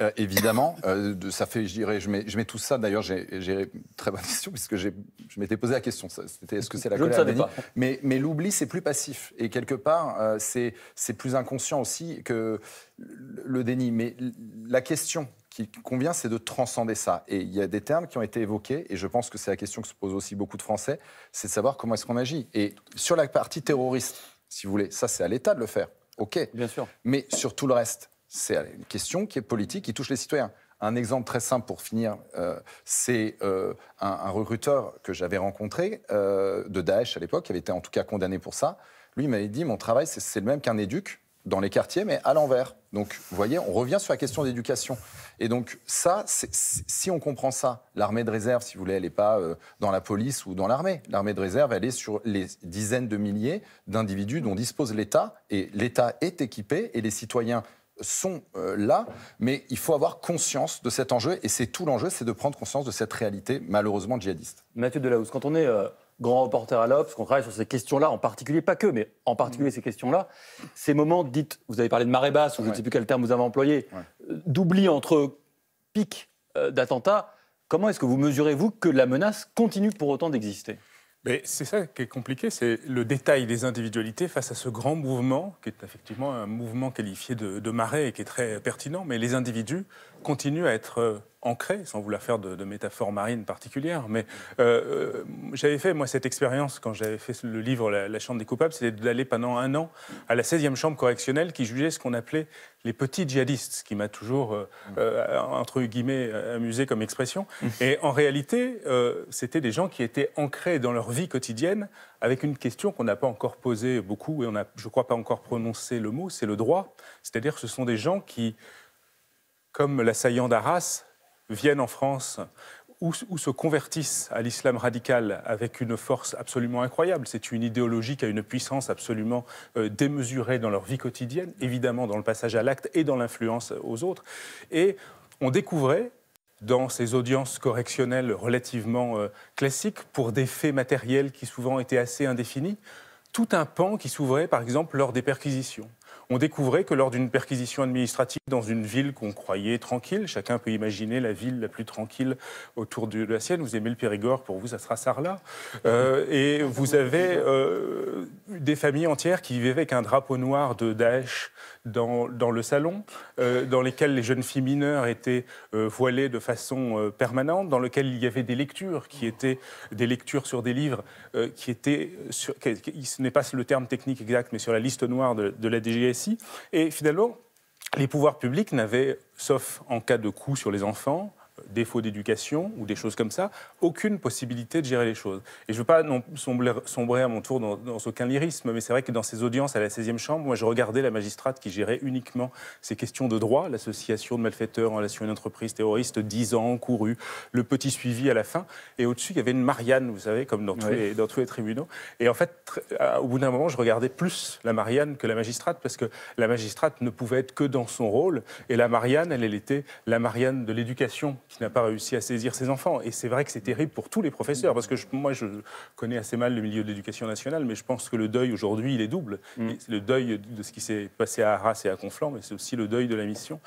euh, évidemment, euh, ça fait, je dirais, je mets, je mets tout ça. D'ailleurs, j'ai très bonne question puisque je m'étais posé la question. C'était est-ce que c'est la colère Mais, mais l'oubli, c'est plus passif et quelque part, euh, c'est c'est plus inconscient aussi que le déni. Mais la question qui convient, c'est de transcender ça. Et il y a des termes qui ont été évoqués, et je pense que c'est la question que se posent aussi beaucoup de Français, c'est de savoir comment est-ce qu'on agit. Et sur la partie terroriste, si vous voulez, ça c'est à l'État de le faire. Ok. Bien sûr. Mais sur tout le reste, c'est une question qui est politique, qui touche les citoyens. Un exemple très simple pour finir, euh, c'est euh, un, recruteur que j'avais rencontré euh, de Daesh à l'époque, qui avait été en tout cas condamné pour ça. Lui m'avait dit mon travail, c'est le même qu'un éduc dans les quartiers, mais à l'envers. Donc, vous voyez, on revient sur la question d'éducation. Et donc, ça, si on comprend ça, l'armée de réserve, si vous voulez, elle n'est pas dans la police ou dans l'armée. L'armée de réserve, elle est sur les dizaines de milliers d'individus dont dispose l'État. Et l'État est équipé et les citoyens sont euh, là, mais il faut avoir conscience de cet enjeu, et c'est tout l'enjeu, c'est de prendre conscience de cette réalité malheureusement djihadiste. Mathieu Delahousse, quand on est euh, grand reporter à l'Obs, qu'on travaille sur ces questions-là, en particulier, pas que, mais en particulier mm. ces questions-là, ces moments, dites, vous avez parlé de marée basse, ou je ne sais plus quel terme vous avez employé, euh, d'oubli entre pics d'attentats, comment est-ce que vous mesurez, vous, que la menace continue pour autant d'exister mais c'est ça qui est compliqué, c'est le détail des individualités face à ce grand mouvement, qui est effectivement un mouvement qualifié de, de, marée et qui est très pertinent, mais les individus continuent à être euh, ancré, sans vouloir faire de, de métaphore marine particulière, mais euh, euh, j'avais fait, moi, cette expérience quand j'avais fait le livre La, Chambre des coupables, c'était d'aller pendant un an à la 16e Chambre correctionnelle qui jugeait ce qu'on appelait les petits djihadistes, ce qui m'a toujours, euh, entre guillemets, amusé comme expression. Mmh. Et en réalité, c'était des gens qui étaient ancrés dans leur vie quotidienne avec une question qu'on n'a pas encore posée beaucoup, et on n'a, je crois, pas encore prononcé le mot, c'est le droit. C'est-à-dire que ce sont des gens qui, comme l'assaillant d'Arras, viennent en France ou, se convertissent à l'islam radical avec une force absolument incroyable. C'est une idéologie qui a une puissance absolument euh, démesurée dans leur vie quotidienne, évidemment dans le passage à l'acte et dans l'influence aux autres. Et on découvrait dans ces audiences correctionnelles relativement euh, classiques pour des faits matériels qui souvent étaient assez indéfinis, tout un pan qui s'ouvrait par exemple lors des perquisitions on découvrait que lors d'une perquisition administrative dans une ville qu'on croyait tranquille, chacun peut imaginer la ville la plus tranquille autour de la sienne, vous aimez le Périgord, pour vous ça sera Sarlat, euh, et vous avez euh, des familles entières qui vivaient avec un drapeau noir de Daesh dans, le salon, euh, dans lesquels les jeunes filles mineures étaient euh, voilées de façon euh, permanente, dans lequel il y avait des lectures qui étaient des lectures sur des livres qui étaient, ce n'est pas le terme technique exact, mais sur la liste noire de, de la DGSI. Et finalement, les pouvoirs publics n'avaient, sauf en cas de coup sur les enfants, défaut d'éducation ou des choses comme ça, aucune possibilité de gérer les choses. Et je ne veux pas sombrer, sombrer, à mon tour dans, aucun lyrisme, mais c'est vrai que dans ces audiences à la 16e chambre, moi je regardais la magistrate qui gérait uniquement ces questions de droit, l'association de malfaiteurs en relation à une entreprise terroriste, 10 ans, couru, le petit suivi à la fin, et au-dessus il y avait une Marianne, vous savez, comme dans, tous, les, dans tous les tribunaux. Et en fait, euh, au bout d'un moment, je regardais plus la Marianne que la magistrate, parce que la magistrate ne pouvait être que dans son rôle, et la Marianne, elle, elle était la Marianne de l'éducation qui n'a pas réussi à saisir ses enfants. Et c'est vrai que c'est terrible pour tous les professeurs, parce que moi, je connais assez mal le milieu de l'éducation nationale, mais je pense que le deuil aujourd'hui, il est double. Mm. le deuil de ce qui s'est passé à Arras et à Conflans, mais c'est aussi le deuil de la mission.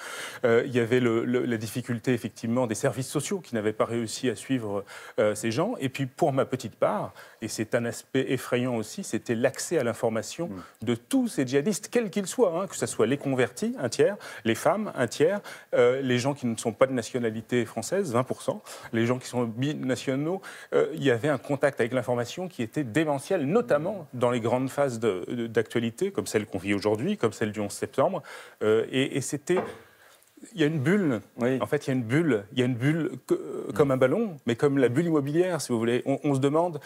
Euh, il y avait la difficulté, effectivement, des services sociaux qui n'avaient pas réussi à suivre euh, ces gens. Et puis, pour ma petite part, et c'est un aspect effrayant aussi, c'était l'accès à l'information mm. de tous ces djihadistes, quels qu'ils soient, hein, que ce soit les convertis, un tiers, les femmes, un tiers, euh, les gens qui ne sont pas de nationalité française, française, 20%, les gens qui sont binationaux, euh, il y avait un contact avec l'information qui était démentiel, notamment dans les grandes phases d'actualité, comme celle qu'on vit aujourd'hui, comme celle du 11 septembre. Euh, et, c'était il y a une bulle. En fait, il y a une bulle. Il y a une bulle euh, comme un ballon, mais comme la bulle immobilière, si vous voulez. On, se demande.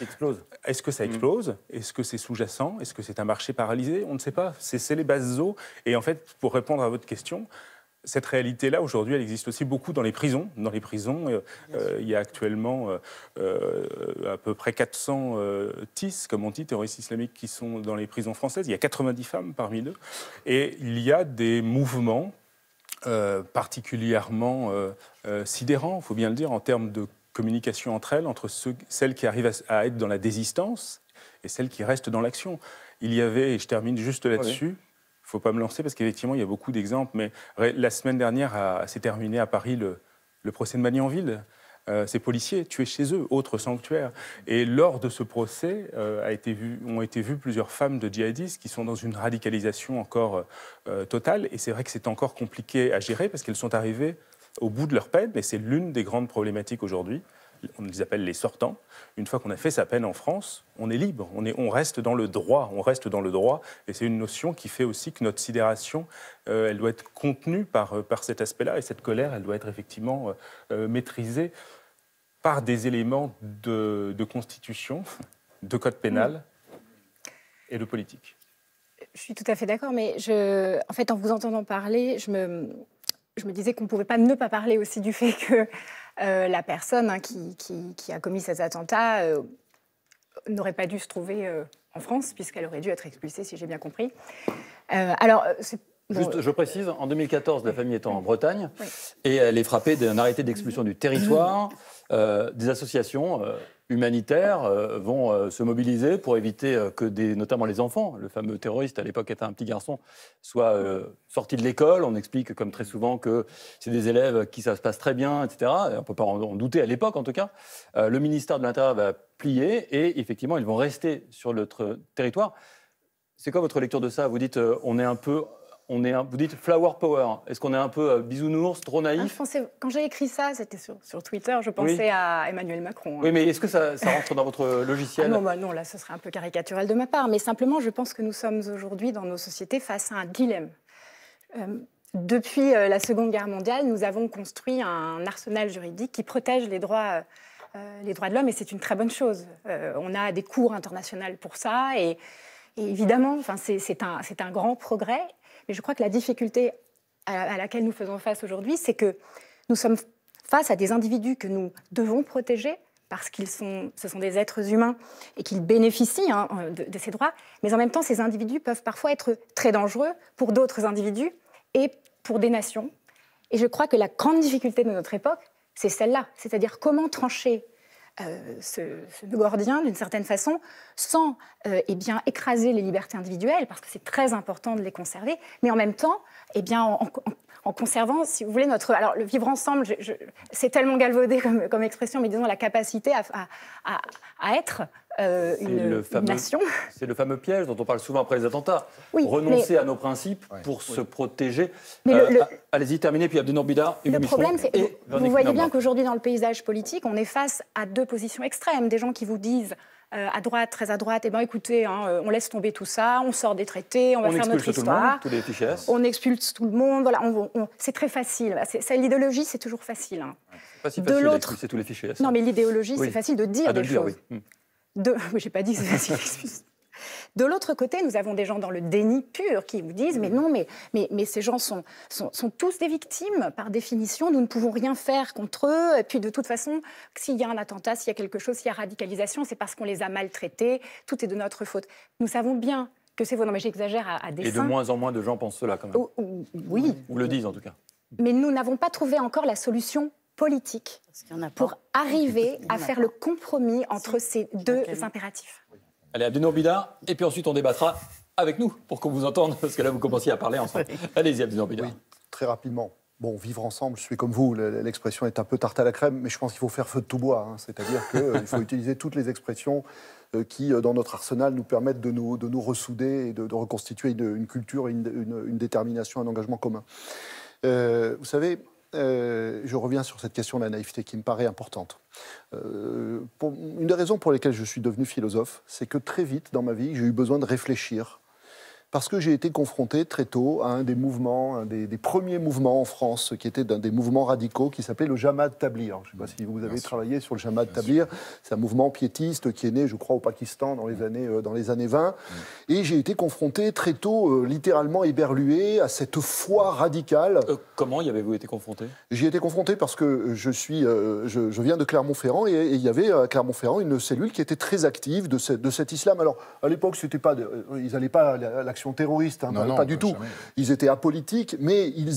Est-ce que ça mm. explose Est-ce que c'est sous-jacent Est-ce que c'est un marché paralysé On ne sait pas. C'est les bases eaux. Et en fait, pour répondre à votre question, cette réalité-là, aujourd'hui, elle existe aussi beaucoup dans les prisons. Dans les prisons, euh, euh, il y a actuellement euh, à peu près 400 TIS, comme on dit, terroristes islamiques, qui sont dans les prisons françaises. Il y a 90 femmes parmi eux. Et il y a des mouvements particulièrement sidérants, il faut bien le dire, en termes de communication entre elles, entre celles qui arrivent à, être dans la désistance et celles qui restent dans l'action. Il y avait, et je termine juste là-dessus, faut pas me lancer parce qu'effectivement, il y a beaucoup d'exemples. Mais la semaine dernière, s'est terminé à Paris le, procès de Magnanville. Euh, ces policiers tués chez eux, autre sanctuaire. Et lors de ce procès, euh, a été vu, ont été vues plusieurs femmes de djihadistes qui sont dans une radicalisation encore euh, euh, totale. Et c'est vrai que c'est encore compliqué à gérer parce qu'elles sont arrivées au bout de leur peine. mais c'est l'une des grandes problématiques aujourd'hui on les appelle les sortants. Une fois qu'on a fait sa peine en France, on est libre, on, est, on reste dans le droit, on reste dans le droit, et c'est une notion qui fait aussi que notre sidération, euh, elle doit être contenue par, euh, par cet aspect-là, et cette colère, elle doit être effectivement euh, maîtrisée par des éléments de, constitution, de code pénal et de politique. Je suis tout à fait d'accord, mais en fait, en vous entendant parler, je me, je me disais qu'on ne pouvait pas ne pas parler aussi du fait que euh, la personne hein, qui, a commis ces attentats euh, n'aurait pas dû se trouver euh, en France, puisqu'elle aurait dû être expulsée, si j'ai bien compris. alors, c'est Juste, je précise, en 2014, la famille étant en Bretagne, et elle est frappée d'un arrêté d'expulsion du mm-hmm. territoire, des associations humanitaires euh, vont euh, se mobiliser pour éviter euh, que notamment les enfants, le fameux terroriste à l'époque était un petit garçon, soit sortis de l'école. On explique comme très souvent que c'est des élèves qui ça se passe très bien, etc. on ne peut pas en douter à l'époque en tout cas. le ministère de l'Intérieur va plier et effectivement ils vont rester sur notre territoire. C'est quoi votre lecture de ça Vous dites on est un peu on est vous dites flower power. Est-ce qu'on est un peu euh, bisounours, trop ah, naïf Quand j'ai écrit ça, c'était sur, Twitter, je pensais à Emmanuel Macron. Hein. Oui, mais est-ce que ça, rentre dans votre ah, logiciel non, bah, non, là, ce serait un peu caricatural de ma part. Mais simplement, je pense que nous sommes aujourd'hui dans nos sociétés face à un dilemme. Euh, depuis euh, la Seconde Guerre mondiale, nous avons construit un arsenal juridique qui protège les droits. les droits de l'homme, et c'est une très bonne chose. on a des cours internationaux pour ça, et, évidemment, c'est un, un, grand progrès. Mais je crois que la difficulté à, laquelle nous faisons face aujourd'hui, c'est que nous sommes face à des individus que nous devons protéger parce qu'ils sont, ce sont des êtres humains et qu'ils bénéficient hein, de, ces droits, mais en même temps, ces individus peuvent parfois être très dangereux pour d'autres individus et pour des nations. Et je crois que la grande difficulté de notre époque, c'est celle-là, c'est-à-dire comment trancher euh, ce, ce gordien d'une certaine façon, sans euh, eh bien, écraser les libertés individuelles, parce que c'est très important de les conserver, mais en même temps, eh bien, en, conservant, si vous voulez, notre... Alors, le vivre ensemble, c'est tellement galvaudé comme, expression, mais disons la capacité à, à, à être euh, une, nation. [laughs] C'est le fameux piège dont on parle souvent après les attentats. Renoncer à nos principes pour se protéger. Euh, ah, allez-y, terminez, puis Abdel Bidar. Le problème, c'est vous, voyez bien qu'aujourd'hui, dans le paysage politique, on est face à deux positions extrêmes. Des gens qui vous disent... Euh, à droite, très à droite, eh ben, écoutez, hein, on laisse tomber tout ça, on sort des traités, on va faire notre histoire. on expulse tout le monde, voilà, c'est très facile. C'est L'idéologie, c'est toujours facile. Hein. facile de l'autre, tous les fichiers. Non, mais l'idéologie, c'est facile de dire ah, des choses. Hmm. De, [laughs] j'ai pas dit [laughs] De l'autre côté, nous avons des gens dans le déni pur qui nous disent Mais non, mais, mais, ces gens sont, sont, tous des victimes, par définition. Nous ne pouvons rien faire contre eux. Et puis, de toute façon, s'il y a un attentat, s'il y a quelque chose, s'il y a radicalisation, c'est parce qu'on les a maltraités. Tout est de notre faute. Nous savons bien que c'est. Non, mais j'exagère à, à Et de moins en moins de gens pensent cela, quand même. oui. Ou le disent, en tout cas. Mais nous n'avons pas trouvé encore la solution politique pour arriver à faire le compromis entre ces deux impératifs. Allez, Abdenour Bida, et puis ensuite on débattra avec nous pour qu'on vous entende, parce que là vous commenciez à parler ensemble. Allez-y, très rapidement. Bon, vivre ensemble, je suis comme vous, l'expression est un peu tarte à la crème, mais je pense qu'il faut faire feu de tout bois. Hein. C'est-à-dire qu'il euh, faut utiliser toutes les expressions euh, qui, euh, dans notre arsenal, nous permettent de nous, de nous ressouder et de, reconstituer une, culture, une, détermination, un engagement commun. vous savez, euh, je reviens sur cette question de la naïveté qui me paraît importante. Euh, une des raisons pour lesquelles je suis devenu philosophe, c'est que très vite dans ma vie, j'ai eu besoin de réfléchir parce que j'ai été confronté très tôt à un des mouvements, un des, premiers mouvements en France, qui était d'un des mouvements radicaux qui s'appelait le Jamaat de Tablir. je ne sais pas si vous avez travaillé sur le Jama de Tablir. C'est un mouvement piétiste qui est né, je crois, au Pakistan dans les années, euh, dans les années 20. Et j'ai été confronté très tôt, euh, littéralement héberlué, à cette foi radicale. Euh, comment y avez-vous été confronté J'y ai été confronté parce que je, suis, je, viens de Clermont-Ferrand et, il y avait à Clermont-Ferrand une cellule qui était très active de, de cet islam. Alors, à l'époque, c'était pas ils n'allaient pas terroristes. terroriste, hein, pas, du tout. Ils étaient apolitiques, mais ils,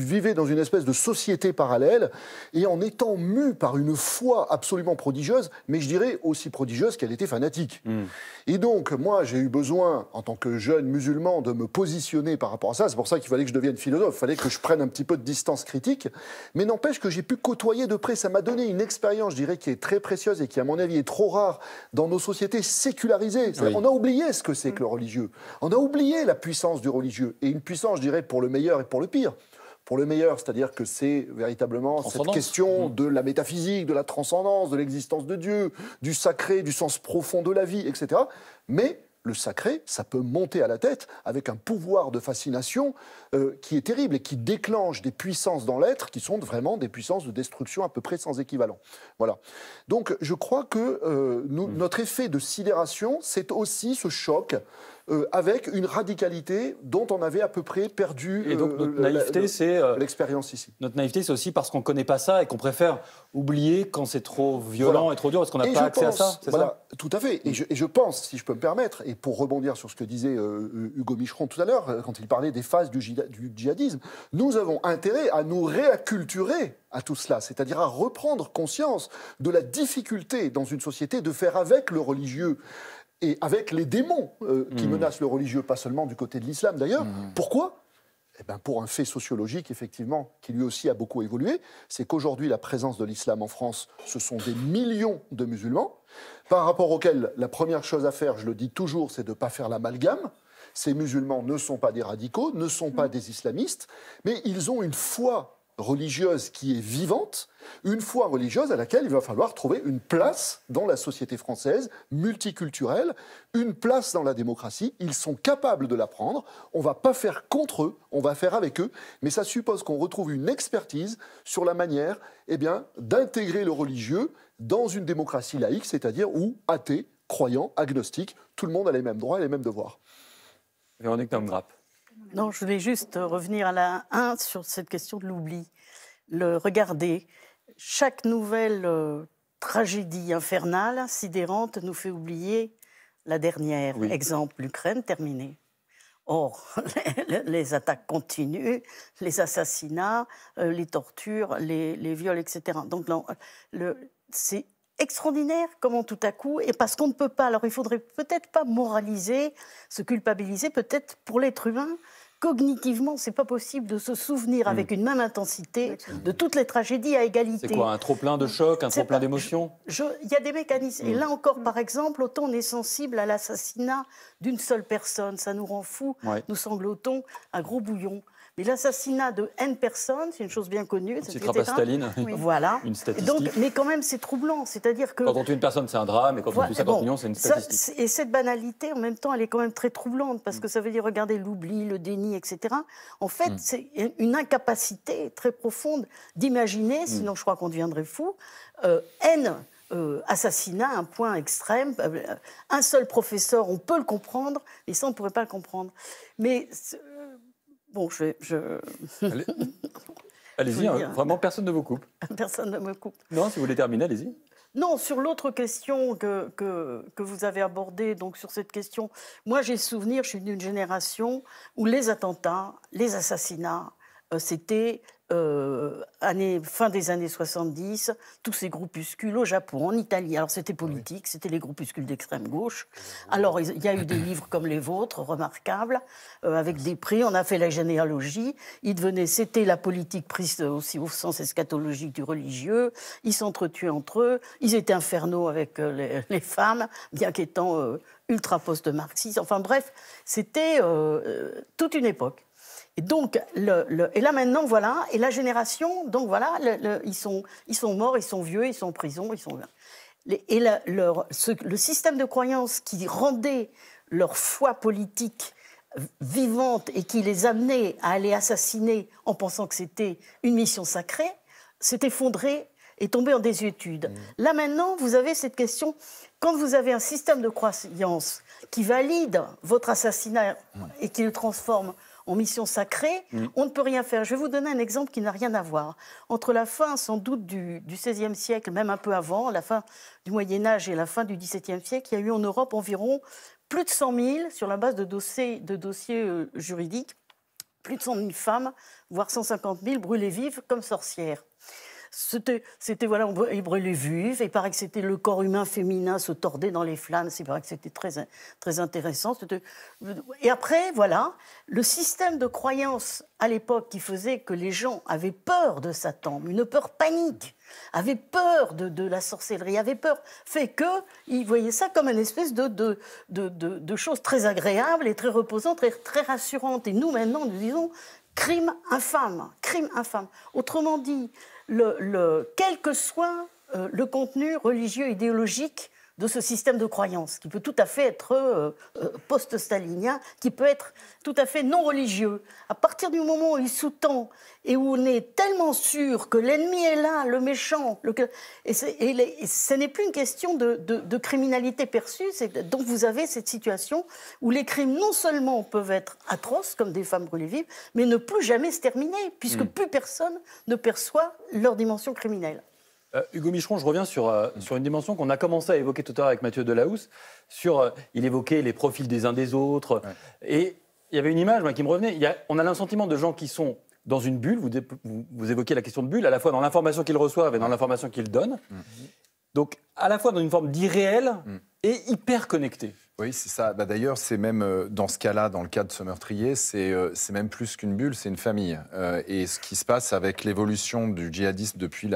vivaient dans une espèce de société parallèle, et en étant mus par une foi absolument prodigieuse, mais je dirais aussi prodigieuse qu'elle était fanatique. Hmm. Et donc, moi, j'ai eu besoin, en tant que jeune musulman, de me positionner par rapport à ça. C'est pour ça qu'il fallait que je devienne philosophe, il fallait que je prenne un petit peu de distance critique, mais n'empêche que j'ai pu côtoyer de près. Ça m'a donné une expérience, je dirais, qui est très précieuse et qui, à mon avis, est trop rare dans nos sociétés sécularisées. On a oublié ce que c'est que le religieux. On a oublié est la puissance du religieux, et une puissance, je dirais, pour le meilleur et pour le pire. Pour le meilleur, c'est-à-dire que c'est véritablement cette question mmh. de la métaphysique, de la transcendance, de l'existence de Dieu, du sacré, du sens profond de la vie, etc. Mais le sacré, ça peut monter à la tête avec un pouvoir de fascination euh, qui est terrible et qui déclenche des puissances dans l'être qui sont vraiment des puissances de destruction à peu près sans équivalent. Voilà. Donc je crois que euh, mmh. notre effet de sidération, c'est aussi ce choc, euh, avec une radicalité dont on avait à peu près perdu euh, notre naïveté, c'est euh, l'expérience ici. Notre naïveté, c'est aussi parce qu'on ne connaît pas ça et qu'on préfère oublier quand c'est trop violent et trop dur, parce qu'on n'a pas accès à ça, voilà, ça Tout à fait. Et je, pense, si je peux me permettre, et pour rebondir sur ce que disait Hugo Micheron tout à l'heure, quand il parlait des phases du, du djihadisme, nous avons intérêt à nous réacculturer à tout cela, c'est-à-dire à reprendre conscience de la difficulté dans une société de faire avec le religieux, et avec les démons euh, qui hmm. menacent le religieux, pas seulement du côté de l'islam d'ailleurs. Hmm. Pourquoi eh ben pour un fait sociologique, effectivement, qui lui aussi a beaucoup évolué, c'est qu'aujourd'hui, la présence de l'islam en France, ce sont des millions de musulmans, par rapport auxquels la première chose à faire, je le dis toujours, c'est de ne pas faire l'amalgame. Ces musulmans ne sont pas des radicaux, ne sont pas hmm. des islamistes, mais ils ont une foi religieuse qui est vivante, une foi religieuse à laquelle il va falloir trouver une place dans la société française multiculturelle, une place dans la démocratie. Ils sont capables de la prendre. On va pas faire contre eux, on va faire avec eux, mais ça suppose qu'on retrouve une expertise sur la manière eh bien, d'intégrer le religieux dans une démocratie laïque, c'est-à-dire où athées, croyants, agnostique, tout le monde a les mêmes droits et les mêmes devoirs. Véronique grappe. Non, je vais juste revenir à la 1 sur cette question de l'oubli. Le regarder, chaque nouvelle euh, tragédie infernale, sidérante, nous fait oublier la dernière. Exemple, l'Ukraine terminée. Or, [laughs] les, attaques continuent, les assassinats, euh, les tortures, les, les, viols, etc. Donc, c'est extraordinaire comment tout à coup, et parce qu'on ne peut pas, alors il faudrait peut-être pas moraliser, se culpabiliser, peut-être pour l'être humain, cognitivement, c'est pas possible de se souvenir hmm. avec une même intensité de toutes les tragédies à égalité. C'est quoi un trop plein de hmm. choc, un trop plein d'émotions Il y a des mécanismes. Et hmm. là encore, par exemple, autant on est sensible à l'assassinat d'une seule personne, ça nous rend fous, nous sanglotons, un gros bouillon. Mais l'assassinat de N personnes, c'est une chose bien connue. C'est à Staline. Hein, voilà. Une statistique. Donc, mais quand même, c'est troublant. C'est-à-dire que. Quand on tue une personne, c'est un drame, et quand on tue 50 millions, c'est une statistique. et cette banalité, en même temps, elle est quand même très troublante, parce que ça veut dire, regardez, l'oubli, le déni, etc. En fait, hmm. c'est une incapacité très profonde d'imaginer, hmm. sinon je crois qu'on deviendrait fou, euh, N assassinats, euh, assassinat, un point extrême. Euh, un seul professeur, on peut le comprendre, mais ça, on ne pourrait pas le comprendre. Mais Bon, je. je... Allez. [laughs] y hein. vraiment, personne ne vous coupe. [laughs] Personne ne me coupe. Non, si vous voulez terminer, allez-y. Non, sur l'autre question que, que, vous avez abordée, donc sur cette question, moi j'ai souvenir, je suis d'une génération où les attentats, les assassinats, euh, c'était euh, fin des années 70, tous ces groupuscules au Japon, en Italie. Alors c'était ah politique, c'était les groupuscules d'extrême gauche. Alors il y a eu des livres comme les vôtres, remarquables, euh, avec des prix. On a fait la généalogie. Ils devenaient, c'était la politique prise aussi au sens eschatologique du religieux. Ils s'entretuaient entre eux. Ils étaient infernaux avec euh, les, les, femmes, bien qu'étant ultra post-marxistes. Enfin bref, c'était toute une époque. Et donc, et là maintenant, voilà, et la génération, donc voilà, ils, sont, morts, ils sont vieux, ils sont en prison, ils sont. et le système de croyance qui rendait leur foi politique vivante et qui les amenait à aller assassiner en pensant que c'était une mission sacrée, s'est effondré et tombé en désuétude. Mmh. Là maintenant, vous avez cette question, quand vous avez un système de croyance qui valide votre assassinat mmh. et qui le transforme en mission sacrée, mm. on ne peut rien faire. Je vais vous donner un exemple qui n'a rien à voir. Entre la fin, sans doute, du XVIe siècle, même un peu avant, la fin du Moyen Âge et la fin du XVIIe siècle, il y a eu en Europe environ plus de 100 000, sur la base de dossiers, euh, juridiques, plus de 100 000 femmes, voire 150 000, brûlées vives comme sorcières. C'était, c'était voilà, on brûlait vives. Il paraît que c'était le corps humain féminin se tordait dans les flammes. C'est vrai que c'était très, très intéressant. Et après, voilà, le système de croyance à l'époque qui faisait que les gens avaient peur de Satan, une peur panique, avaient peur de, la sorcellerie, avaient peur, fait que ils voyaient ça comme une espèce de, de, de, de chose très agréable et très reposante, et très rassurante. Et nous, maintenant, nous disons crime infâme, crime infâme. Autrement dit, le, le, quel que soit euh, le contenu religieux, idéologique de ce système de croyance, qui peut tout à fait être euh, euh, post-stalinien, qui peut être tout à fait non religieux. À partir du moment où il sous-tend et où on est tellement sûr que l'ennemi est là, le méchant, et, ce n'est plus une question de, criminalité perçue, c'est donc vous avez cette situation où les crimes non seulement peuvent être atroces, comme des femmes brûlées vives, mais ne plus jamais se terminer, puisque hmm. plus personne ne perçoit leur dimension criminelle. Euh, Hugo Micheron, je reviens euh, sur, une dimension qu'on a commencé à évoquer tout à l'heure avec Mathieu Delahousse. Sur, euh, il évoquait les profils des uns des autres. Et il y avait une image moi, qui me revenait. on a l'insentiment sentiment de gens qui sont dans une bulle. Vous, vous, évoquez la question de bulle, à la fois dans l'information qu'ils reçoivent et dans l'information qu'ils donnent. Mm. Donc, à la fois dans une forme d'irréel mm. et hyper connecté. Oui, c'est ça. Bah, d'ailleurs, c'est même euh, dans ce cas-là, dans le cas de ce meurtrier, c'est euh, même plus qu'une bulle, c'est une famille. Euh, et ce qui se passe avec l'évolution du djihadisme depuis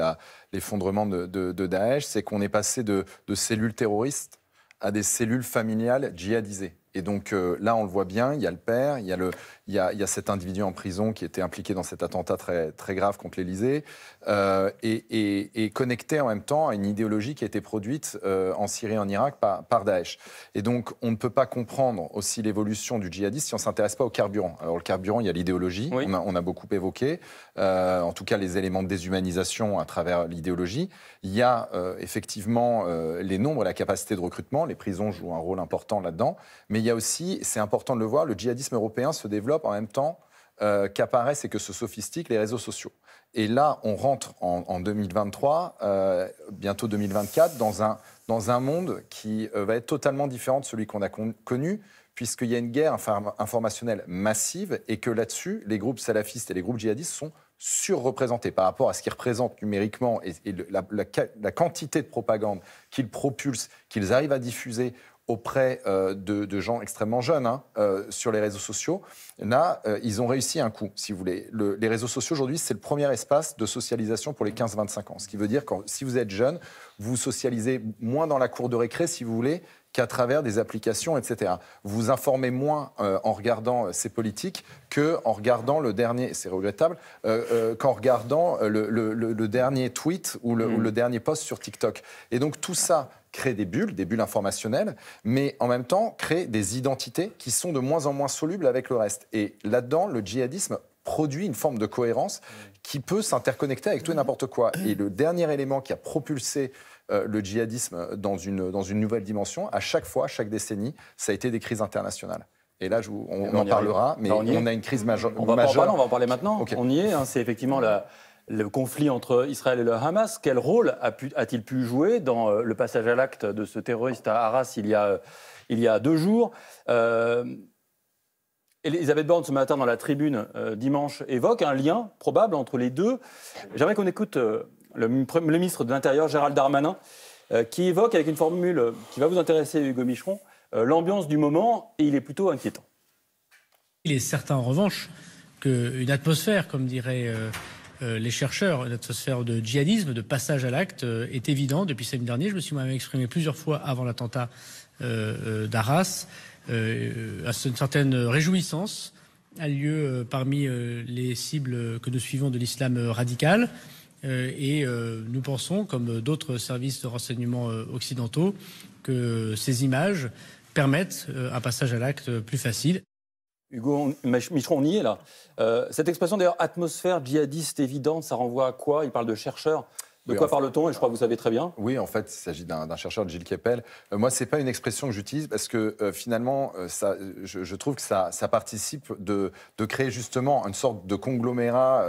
l'effondrement de, Daesh, c'est qu'on est passé de, cellules terroristes à des cellules familiales djihadisées. Et donc là, on le voit bien, il y a le père, il y a le, il y, a, cet individu en prison qui était impliqué dans cet attentat très, très grave contre l'Elysée euh, et, connecté en même temps à une idéologie qui a été produite euh, en Syrie et en Irak par, par, Daesh. Et donc, on ne peut pas comprendre aussi l'évolution du djihadisme si on ne s'intéresse pas au carburant. Alors, le carburant, il y a l'idéologie, on, a, beaucoup évoqué, euh, en tout cas les éléments de déshumanisation à travers l'idéologie. Il y a effectivement les nombres, la capacité de recrutement, les prisons jouent un rôle important là-dedans, mais il y a aussi, c'est important de le voir, le djihadisme européen se développe en même temps euh, qu'apparaissent et que se sophistiquent les réseaux sociaux. Et là, on rentre en, 2023, euh, bientôt 2024, dans un, dans un monde qui euh, va être totalement différent de celui qu'on a connu, puisqu'il y a une guerre informationnelle massive et que là-dessus, les groupes salafistes et les groupes djihadistes sont surreprésentés par rapport à ce qu'ils représentent numériquement et, la, la, quantité de propagande qu'ils propulsent, qu'ils arrivent à diffuser auprès euh, de, gens extrêmement jeunes hein, euh, sur les réseaux sociaux. Là, euh, ils ont réussi un coup, si vous voulez. les réseaux sociaux, aujourd'hui, c'est le premier espace de socialisation pour les 15-25 ans. Ce qui veut dire que si vous êtes jeune, vous socialisez moins dans la cour de récré, si vous voulez, qu'à travers des applications, etc. Vous vous informez moins en regardant ces politiques qu'en regardant le dernier, c'est regrettable, qu'en regardant le, dernier tweet ou le, ou mm. le dernier post sur TikTok. Et donc tout ça, créer des bulles, des bulles informationnelles, mais en même temps créer des identités qui sont de moins en moins solubles avec le reste. Et là-dedans, le djihadisme produit une forme de cohérence qui peut s'interconnecter avec tout et n'importe quoi. Et le dernier élément qui a propulsé euh, le djihadisme dans une, dans une nouvelle dimension, à chaque fois, chaque décennie, ça a été des crises internationales. Et là, je, on, en parlera, mais on, a une crise majeure. On va, en parler, on va en parler maintenant. On y est. Hein, c'est effectivement la, le conflit entre Israël et le Hamas, quel rôle a-t-il pu jouer dans euh, le passage à l'acte de ce terroriste à Arras il y a, euh, deux jours euh, Elisabeth Borne, ce matin, dans la tribune dimanche, évoque un lien probable entre les deux. J'aimerais qu'on écoute le, le, ministre de l'Intérieur, Gérald Darmanin, qui évoque avec une formule qui va vous intéresser, Hugo Micheron, l'ambiance du moment, et il est plutôt inquiétant. Il est certain, en revanche, qu'une atmosphère, comme dirait euh, les chercheurs. L'atmosphère de djihadisme, de passage à l'acte, euh, est évident. depuis samedi dernier. Je me suis même exprimé plusieurs fois avant l'attentat euh, d'Arras. à une certaine réjouissance a lieu parmi les cibles que nous suivons de l'islam radical. Et nous pensons, comme d'autres services de renseignement occidentaux, que ces images permettent un passage à l'acte plus facile. Hugo Michron, on y est là. Euh, cette expression d'ailleurs, atmosphère djihadiste évidente, ça renvoie à quoi Il parle de chercheurs. De quoi parle-t-on Et je crois que vous savez très bien. Oui, en fait, il s'agit d'un chercheur, de Gilles Keppel. Euh, moi, ce n'est pas une expression que j'utilise parce que euh, finalement, je, trouve que ça, participe de, de, créer justement une sorte de conglomérat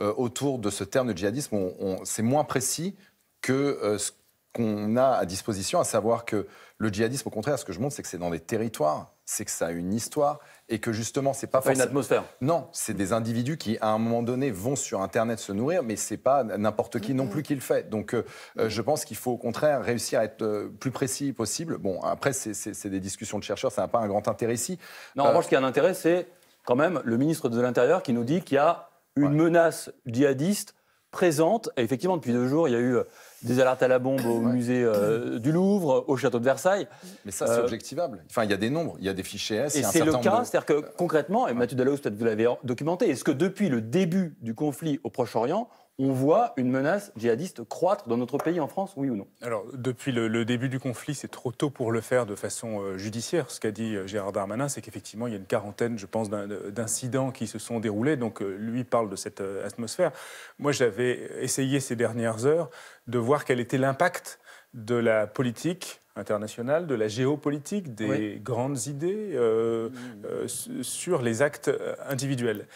autour de ce terme de djihadisme. c'est moins précis que ce qu'on a à disposition, à savoir que le djihadisme, au contraire, ce que je montre, c'est que c'est dans des territoires c'est que ça a une histoire et que justement, c'est pas, pas une atmosphère. Non, c'est des individus qui, à un moment donné, vont sur Internet se nourrir, mais c'est pas n'importe qui non plus qui le fait. Donc, euh, euh, mm. je pense qu'il faut au contraire réussir à être euh, plus précis possible. Bon, après, c'est des discussions de chercheurs, ça n'a pas un grand intérêt ici. Non, en revanche, ce qui a un intérêt, c'est quand même le ministre de l'Intérieur qui nous dit qu'il y a une menace djihadiste présente. Et effectivement, depuis deux jours, il y a eu des alertes à la bombe au musée euh, du Louvre, au château de Versailles. Mais ça, c'est euh, objectivable. Enfin, il y a des nombres, il y a des fichiers S. Et c'est le cas, c'est-à-dire que concrètement, et Mathieu Dallaus, peut-être vous l'avez documenté, est-ce que depuis le début du conflit au Proche-Orient, on voit une menace djihadiste croître dans notre pays, en France, oui ou non Alors, depuis le, début du conflit, c'est trop tôt pour le faire de façon euh, judiciaire. Ce qu'a dit euh, Gérard Darmanin, c'est qu'effectivement, il y a une quarantaine, je pense, d'incidents qui se sont déroulés. Donc, euh, lui parle de cette atmosphère. Moi, j'avais essayé ces dernières heures de voir quel était l'impact de la politique internationale, de la géopolitique, des grandes idées mmh. sur les actes individuels.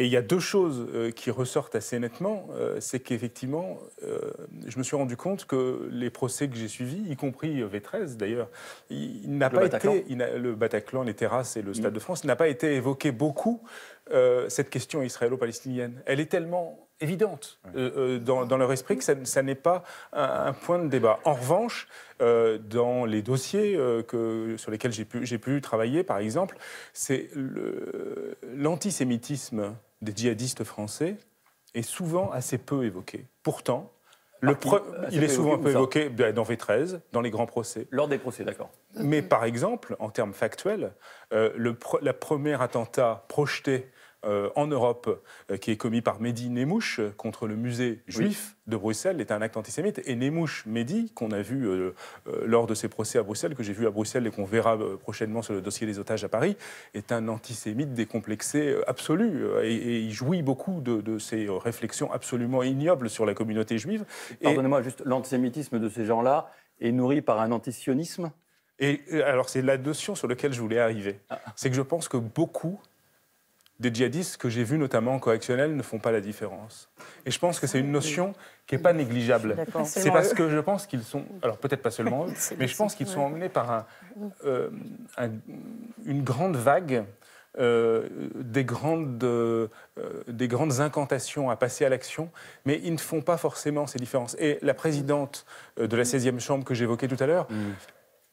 Et il y a deux choses euh, qui ressortent assez nettement. Euh, c'est qu'effectivement, euh, je me suis rendu compte que les procès que j'ai suivis, y compris V13 d'ailleurs, n'a pas été. le Bataclan, les terrasses et le Stade mm. de France n'a pas été évoqué beaucoup cette question israélo-palestinienne. Elle est tellement évidente dans, leur esprit que ça, n'est pas un, point de débat. En revanche, dans les dossiers que, sur lesquels j'ai pu, pu, travailler, par exemple, c'est l'antisémitisme des djihadistes français est souvent assez peu évoqué. Pourtant, ah, le il est souvent peu évoqué ben, dans V13, dans les grands procès. Lors des procès, d'accord. Mais par exemple, en termes factuels, euh, le la premier attentat projeté euh, en Europe euh, qui est commis par Mehdi Nemouch contre le musée juif de Bruxelles est un acte antisémite. Et Nemouche Mehdi, qu'on a vu euh, lors de ses procès à Bruxelles, que j'ai vu à Bruxelles et qu'on verra prochainement sur le dossier des otages à Paris, est un antisémite décomplexé absolu. Et, il jouit beaucoup de, de ses réflexions absolument ignobles sur la communauté juive. Pardonnez-moi, juste l'antisémitisme de ces gens-là est nourri par un antisionisme et alors, c'est la notion sur laquelle je voulais arriver. Ah. C'est que je pense que beaucoup des djihadistes que j'ai vus notamment en correctionnel ne font pas la différence. Et je pense que c'est une notion qui n'est pas négligeable. C'est parce que je pense qu'ils sont, alors peut-être pas seulement eux, [laughs] mais je pense qu'ils sont emmenés par euh, un, une grande vague. Euh, des, grandes, euh, des grandes incantations à passer à l'action, mais ils ne font pas forcément ces différences. Et la présidente de la 16e mm. chambre que j'évoquais tout à l'heure, mm.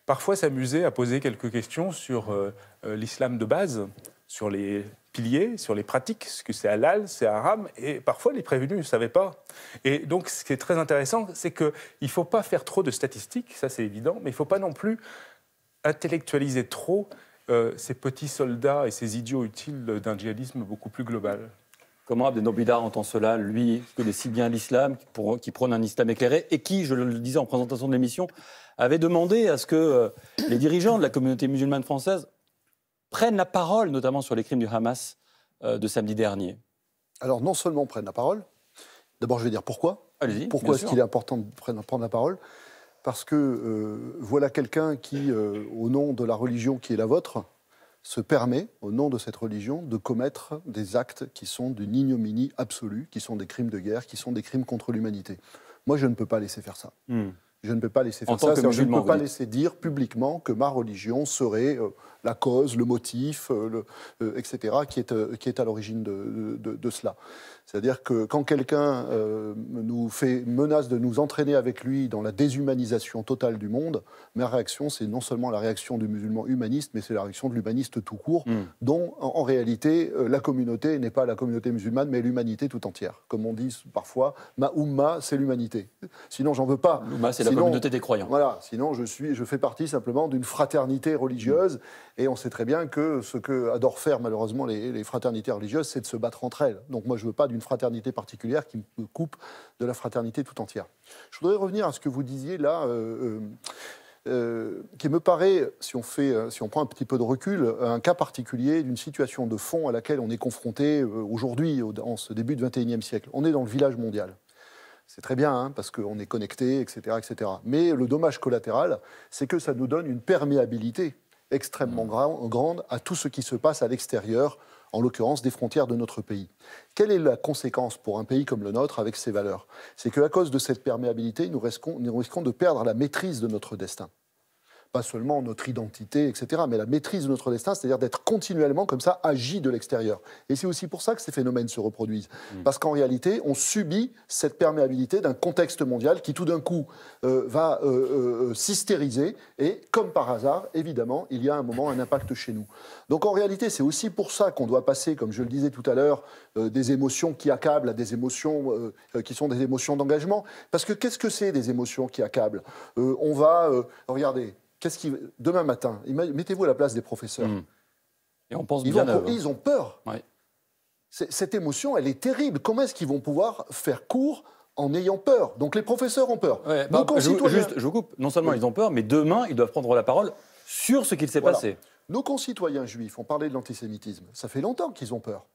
parfois s'amusait à poser quelques questions sur l'islam de base, sur les piliers, sur les pratiques, ce que c'est halal, c'est haram, et parfois les prévenus ne savaient pas. Et donc ce qui est très intéressant, c'est qu'il ne faut pas faire trop de statistiques, ça c'est évident, mais il ne faut pas non plus intellectualiser trop euh, ces petits soldats et ces idiots utiles d'un djihadisme beaucoup plus global. Comment Abdel entend cela, lui, qui connaît si bien l'islam, qui prône un islam éclairé, et qui, je le disais en présentation de l'émission, avait demandé à ce que euh, les dirigeants de la communauté musulmane française prennent la parole, notamment sur les crimes du Hamas euh, de samedi dernier Alors, non seulement prennent la parole, d'abord, je vais dire pourquoi. Pourquoi est-ce qu'il est important de prendre la parole Parce que euh, voilà quelqu'un qui, euh, au nom de la religion qui est la vôtre, se permet, au nom de cette religion, de commettre des actes qui sont d'une ignominie absolue, qui sont des crimes de guerre, qui sont des crimes contre l'humanité. Moi, je ne peux pas laisser faire ça. Hmm. Je ne peux pas laisser faire ça. je ne peux pas laisser dire publiquement que ma religion serait la cause, le motif, euh, le, euh, etc., qui est, euh, qui est à l'origine de, cela. C'est-à-dire que quand quelqu'un nous fait menace de nous entraîner avec lui dans la déshumanisation totale du monde, ma réaction, c'est non seulement la réaction du musulman humaniste, mais c'est la réaction de l'humaniste tout court, hmm. dont en, réalité la communauté n'est pas la communauté musulmane, mais l'humanité tout entière. Comme on dit parfois, ma umma, c'est l'humanité. Sinon, j'en veux pas. L'umma, c'est la communauté des croyants. Voilà. Sinon, je suis, je fais partie simplement d'une fraternité religieuse. Hmm. Et on sait très bien que ce que adore faire malheureusement les, fraternités religieuses, c'est de se battre entre elles. Donc moi, je ne veux pas d'une fraternité particulière qui me coupe de la fraternité tout entière. Je voudrais revenir à ce que vous disiez là. Euh, euh, euh, qui me paraît, si on, fait, si on prend un petit peu de recul, un cas particulier d'une situation de fond à laquelle on est confronté aujourd'hui, en ce début du XXIe siècle. On est dans le village mondial. C'est très bien, hein, parce qu'on est connecté, etc., etc. Mais le dommage collatéral, c'est que ça nous donne une perméabilité extrêmement mm. grande à tout ce qui se passe à l'extérieur, en l'occurrence des frontières de notre pays. Quelle est la conséquence pour un pays comme le nôtre avec ses valeurs C'est qu'à cause de cette perméabilité, nous risquons de perdre la maîtrise de notre destin pas seulement notre identité, etc., mais la maîtrise de notre destin, c'est-à-dire d'être continuellement comme ça agi de l'extérieur. Et c'est aussi pour ça que ces phénomènes se reproduisent. Mm. Parce qu'en réalité, on subit cette perméabilité d'un contexte mondial qui tout d'un coup euh, va euh, euh, s'hystériser et, comme par hasard, évidemment, il y a un moment un impact chez nous. Donc en réalité, c'est aussi pour ça qu'on doit passer, comme je le disais tout à l'heure, des émotions qui accablent à des émotions qui sont des émotions d'engagement. Parce que qu'est-ce que c'est des émotions qui accablent On va, regardez, Qu'est-ce demain matin, mettez-vous à la place des professeurs. Hmm. Et on pense ils, bien ils ont peur. Cette émotion, elle est terrible. Comment est-ce qu'ils vont pouvoir faire cours en ayant peur Donc les professeurs ont peur. Bah, je, coupe. Non seulement ils ont peur, mais demain ils doivent prendre la parole sur ce qu'il s'est passé. Nos concitoyens juifs, ont parlé de l'antisémitisme, ça fait longtemps qu'ils ont peur.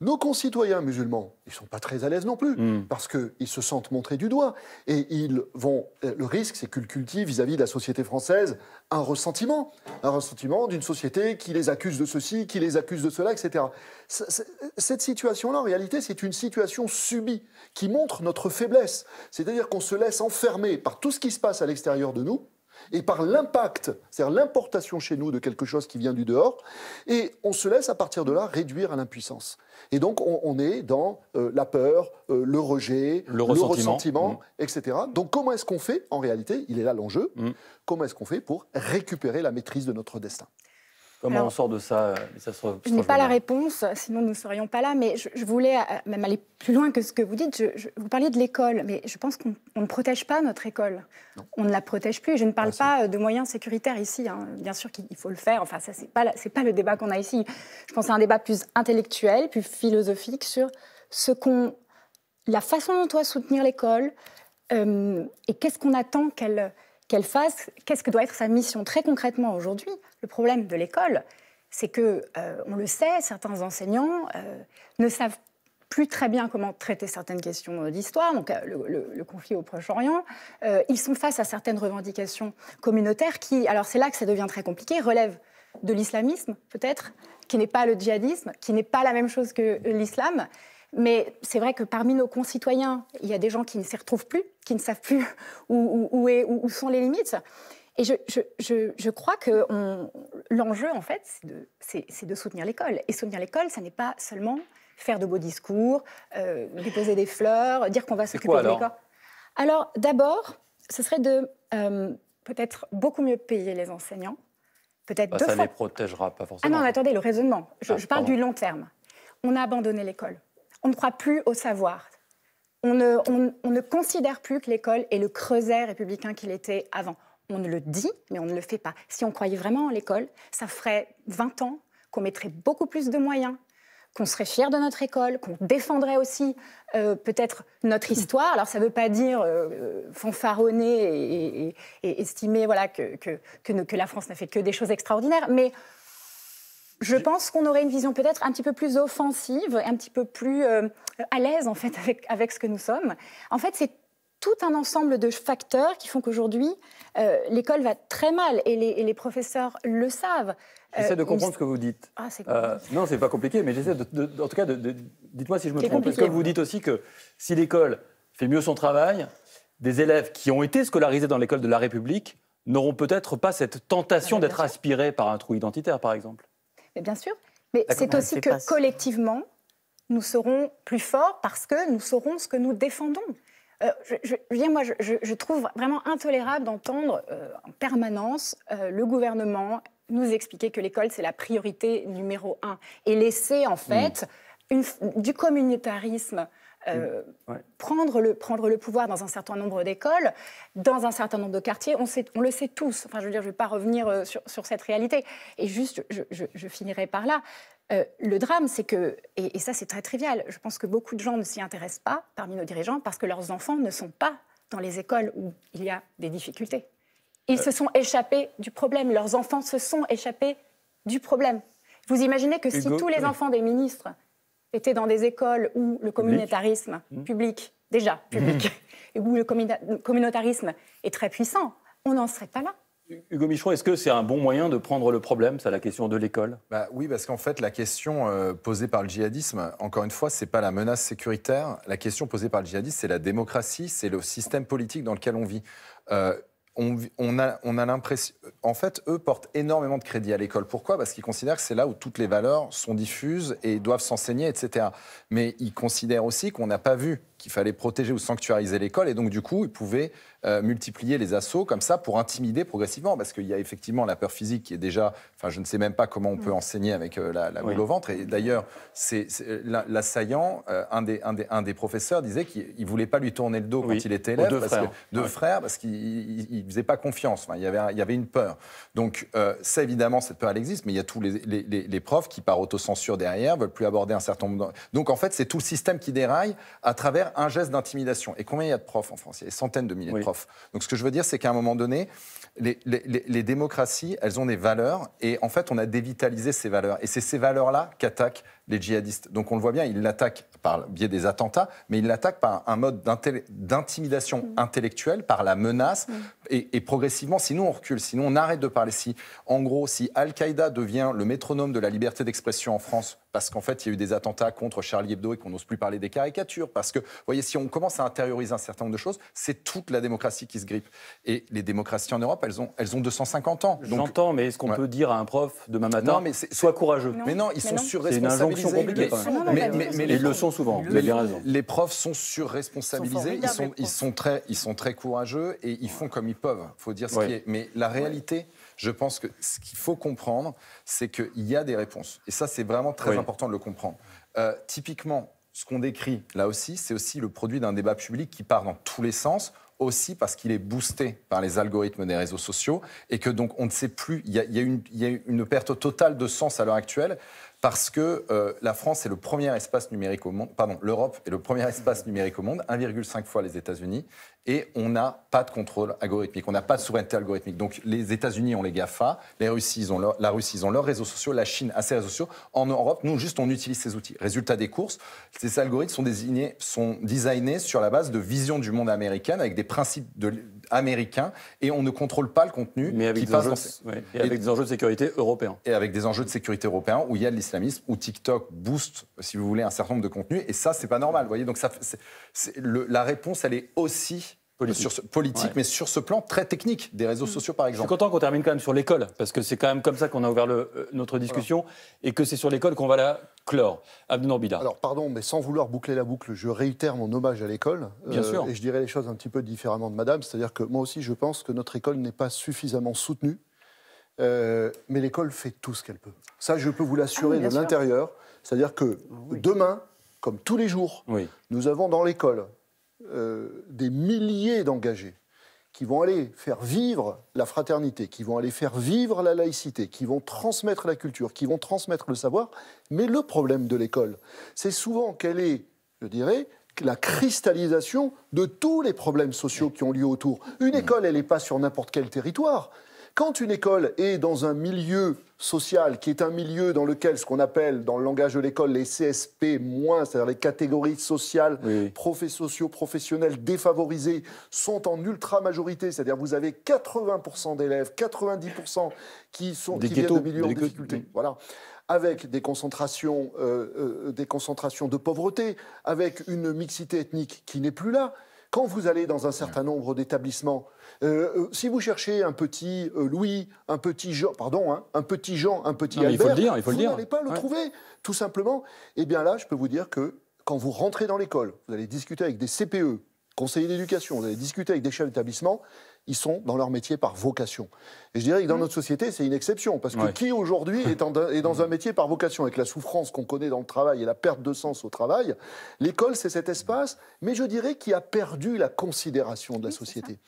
Nos concitoyens musulmans, ils ne sont pas très à l'aise non plus, hmm. parce qu'ils se sentent montrés du doigt. Et ils vont. Euh, le risque, c'est qu'ils cultivent vis-à-vis de la société française un ressentiment. Un ressentiment d'une société qui les accuse de ceci, qui les accuse de cela, etc. Cette situation-là, en réalité, c'est une situation subie qui montre notre faiblesse. C'est-à-dire qu'on se laisse enfermer par tout ce qui se passe à l'extérieur de nous et par l'impact, c'est-à-dire l'importation chez nous de quelque chose qui vient du dehors, et on se laisse à partir de là réduire à l'impuissance. Et donc on, est dans euh, la peur, euh, le rejet, le, ressentiment, mm. etc. Donc comment est-ce qu'on fait En réalité, il est là l'enjeu. Mm. Comment est-ce qu'on fait pour récupérer la maîtrise de notre destin Comment on sort de ça, euh, Je n'ai pas la réponse, sinon nous ne serions pas là. Mais je, voulais euh, même aller plus loin que ce que vous dites. Je, vous parliez de l'école, mais je pense qu'on ne protège pas notre école. On ne la protège plus. Je ne parle ah, pas euh, de moyens sécuritaires ici. Hein. Bien sûr qu'il faut le faire. Enfin, ça, ce n'est pas, pas le débat qu'on a ici. Je pense à un débat plus intellectuel, plus philosophique sur ce qu'on, la façon dont on doit soutenir l'école et qu'est-ce qu'on attend qu'elle qu'elle fasse, qu'est-ce que doit être sa mission Très concrètement, aujourd'hui, le problème de l'école, c'est que, euh, on le sait, certains enseignants euh, ne savent plus très bien comment traiter certaines questions euh, d'histoire, donc le, conflit au Proche-Orient. ils sont face à certaines revendications communautaires qui, alors c'est là que ça devient très compliqué, relèvent de l'islamisme peut-être, qui n'est pas le djihadisme, qui n'est pas la même chose que l'islam, mais c'est vrai que parmi nos concitoyens, il y a des gens qui ne s'y retrouvent plus, qui ne savent plus [laughs] où, où, sont les limites. Et je, crois que l'enjeu, en fait, c'est de, soutenir l'école. Et soutenir l'école, ça n'est pas seulement faire de beaux discours, lui euh, déposer des fleurs, dire qu'on va s'occuper de l'école. Alors, d'abord, ce serait de euh, peut-être beaucoup mieux payer les enseignants. Peut-être ah, Ça ne les protégera pas forcément. Ah non, attendez, le raisonnement. Je, ah, parle du long terme. On a abandonné l'école on ne croit plus au savoir. On ne, considère plus que l'école est le creuset républicain qu'il était avant. On ne le dit, mais on ne le fait pas. Si on croyait vraiment en l'école, ça ferait 20 ans qu'on mettrait beaucoup plus de moyens, qu'on serait fier de notre école, qu'on défendrait aussi euh, peut-être notre histoire. Alors ça ne veut pas dire euh, fanfaronner et, estimer voilà, que, que la France n'a fait que des choses extraordinaires, mais je pense qu'on aurait une vision peut-être un petit peu plus offensive, un petit peu plus euh, à l'aise en fait [laughs] avec, ce que nous sommes. En fait, c'est tout un ensemble de facteurs qui font qu'aujourd'hui, euh, l'école va très mal et les, professeurs le savent. Euh, j'essaie de comprendre ce que vous dites. Ah, euh, non, c'est pas compliqué, mais j'essaie en tout cas, de, dites-moi si je me trompe. Parce que vous dites aussi que si l'école fait mieux son travail, des élèves qui ont été scolarisés dans l'école de la République n'auront peut-être pas cette tentation ah, d'être aspirés par un trou identitaire, par exemple bien sûr. Mais c'est aussi que collectivement, nous serons plus forts parce que nous saurons ce que nous défendons. Euh, je, moi, je, trouve vraiment intolérable d'entendre euh, en permanence euh, le gouvernement nous expliquer que l'école, c'est la priorité numéro un et laisser, en mm. fait, du communautarisme euh, mm. prendre, le, prendre le pouvoir dans un certain nombre d'écoles, dans un certain nombre de quartiers. On, sait, on le sait tous. Enfin, je veux dire, je ne vais pas revenir euh, sur, cette réalité. Et juste, je, finirai par là. Euh, le drame, c'est que, et, ça c'est très trivial, je pense que beaucoup de gens ne s'y intéressent pas parmi nos dirigeants parce que leurs enfants ne sont pas dans les écoles où il y a des difficultés. Ils se sont échappés du problème, leurs enfants se sont échappés du problème. Vous imaginez que si tous les enfants des ministres était dans des écoles où le communautarisme mmh. public, déjà mmh. public, [laughs] et où le communautarisme est très puissant, on n'en serait pas là. Hugo Michon, est-ce que c'est un bon moyen de prendre le problème, ça, la question de l'école bah Oui, parce qu'en fait, la question euh, posée par le djihadisme, encore une fois, ce n'est pas la menace sécuritaire. La question posée par le djihadisme, c'est la démocratie, c'est le système politique dans lequel on vit. Euh, on, a, a l'impression. En fait, eux portent énormément de crédit à l'école. Pourquoi Parce qu'ils considèrent que c'est là où toutes les valeurs sont diffuses et doivent s'enseigner, etc. Mais ils considèrent aussi qu'on n'a pas vu qu'il fallait protéger ou sanctuariser l'école. Et donc, du coup, ils pouvaient euh, multiplier les assauts comme ça pour intimider progressivement. Parce qu'il y a effectivement la peur physique qui est déjà. Enfin, je ne sais même pas comment on peut mm. enseigner avec euh, la, boule au ventre. Et d'ailleurs, c'est, l'assaillant, euh, un, des, un, des, un, des, professeurs disait qu'il ne voulait pas lui tourner le dos quand il était élève. deux frères. deux frères, parce qu'il ne faisait pas confiance. Enfin, il, y avait il y avait une peur. Donc, ça, évidemment, cette peur, elle existe. Mais il y a tous les, les, profs qui, par autocensure derrière, veulent plus aborder un certain nombre. Donc, en fait, c'est tout le système qui déraille à travers un geste d'intimidation. Et combien il y a de profs en France Il y a des centaines de milliers de profs. Donc ce que je veux dire, c'est qu'à un moment donné, les, les, démocraties, elles ont des valeurs, et en fait, on a dévitalisé ces valeurs. Et c'est ces valeurs-là qu'attaquent les djihadistes. Donc on le voit bien, ils l'attaquent par le biais des attentats, mais ils l'attaquent par un mode d'intimidation mm. intellectuelle, par la menace, mm. et, progressivement, sinon on recule, sinon on arrête de parler. Si, en gros, si Al-Qaïda devient le métronome de la liberté d'expression en France, parce qu'en fait, il y a eu des attentats contre Charlie Hebdo et qu'on n'ose plus parler des caricatures, parce que, vous voyez, si on commence à intérioriser un certain nombre de choses, c'est toute la démocratie qui se grippe. Et les démocraties en Europe, elles ont, elles ont 250 ans. J'entends, mais est-ce qu'on peut dire à un prof demain matin, non, mais sois courageux Mais non, ils sont surresponsabilisés. Mais, mais, mais le sont souvent, vous avez raison. Les profs sont surresponsabilisés, ils sont, ils, sont très, ils sont très courageux et ils font comme ils peuvent, faut dire ce qui est. Mais la réalité, je pense que ce qu'il faut comprendre, c'est qu'il y a des réponses. Et ça, c'est vraiment très important de le comprendre. Euh, typiquement, ce qu'on décrit là aussi, c'est aussi le produit d'un débat public qui part dans tous les sens aussi parce qu'il est boosté par les algorithmes des réseaux sociaux et que donc on ne sait plus, il y il y a une perte totale de sens à l'heure actuelle parce que euh, la France est le premier espace numérique au monde, pardon, l'Europe est le premier espace numérique au monde, 1,5 fois les États-Unis, et on n'a pas de contrôle algorithmique, on n'a pas de souveraineté algorithmique. Donc les États-Unis ont les GAFA, les ils ont la Russie, ils ont leurs réseaux sociaux, la Chine a ses réseaux sociaux. En Europe, nous, juste, on utilise ces outils. Résultat des courses, ces algorithmes sont, désignés, sont designés sur la base de visions du monde américain, avec des principes américains, et on ne contrôle pas le contenu avec qui des passe enjeux, et, avec des enjeux de sécurité européens. Et avec des enjeux de sécurité européens, où il y a de l'islamisme, où TikTok booste, si vous voulez, un certain nombre de contenus, et ça, c'est pas normal. voyez, donc ça, la réponse, elle est aussi Politique, mais sur ce plan très technique des réseaux mm. sociaux, par exemple. Je suis content qu'on termine quand même sur l'école, parce que c'est quand même comme ça qu'on a ouvert euh, notre discussion, et que c'est sur l'école qu'on va la clore. Bida. Alors, pardon, mais sans vouloir boucler la boucle, je réitère mon hommage à l'école. Euh, bien sûr. Et je dirais les choses un petit peu différemment de madame, c'est-à-dire que moi aussi, je pense que notre école n'est pas suffisamment soutenue, euh, mais l'école fait tout ce qu'elle peut. Ça, je peux vous l'assurer ah de l'intérieur. C'est-à-dire que demain, comme tous les jours, nous avons dans l'école euh, des milliers d'engagés qui vont aller faire vivre la fraternité, qui vont aller faire vivre la laïcité, qui vont transmettre la culture, qui vont transmettre le savoir. Mais le problème de l'école, c'est souvent qu'elle est, je dirais, la cristallisation de tous les problèmes sociaux qui ont lieu autour. Une mmh. école, elle n'est pas sur n'importe quel territoire quand une école est dans un milieu social, qui est un milieu dans lequel ce qu'on appelle dans le langage de l'école les CSP-, moins, c'est-à-dire les catégories sociales, sociaux, professionnelles défavorisées, sont en ultra-majorité, c'est-à-dire vous avez 80% d'élèves, 90% qui, sont, qui viennent de milieux en difficulté. Voilà avec des concentrations, euh, euh, des concentrations de pauvreté, avec une mixité ethnique qui n'est plus là. Quand vous allez dans un certain nombre d'établissements, euh, euh, si vous cherchez un petit euh, Louis, un petit Jean, pardon, hein, un petit Jean, un petit Albert, vous n'allez pas le trouver, tout simplement. Eh bien là, je peux vous dire que quand vous rentrez dans l'école, vous allez discuter avec des CPE, conseillers d'éducation, vous allez discuter avec des chefs d'établissement, ils sont dans leur métier par vocation. Et je dirais que dans mm. notre société, c'est une exception, parce que qui aujourd'hui est, est, dans un métier par vocation, avec la souffrance qu'on connaît dans le travail et la perte de sens au travail, l'école, c'est cet espace, mais je dirais qui a perdu la considération de la société.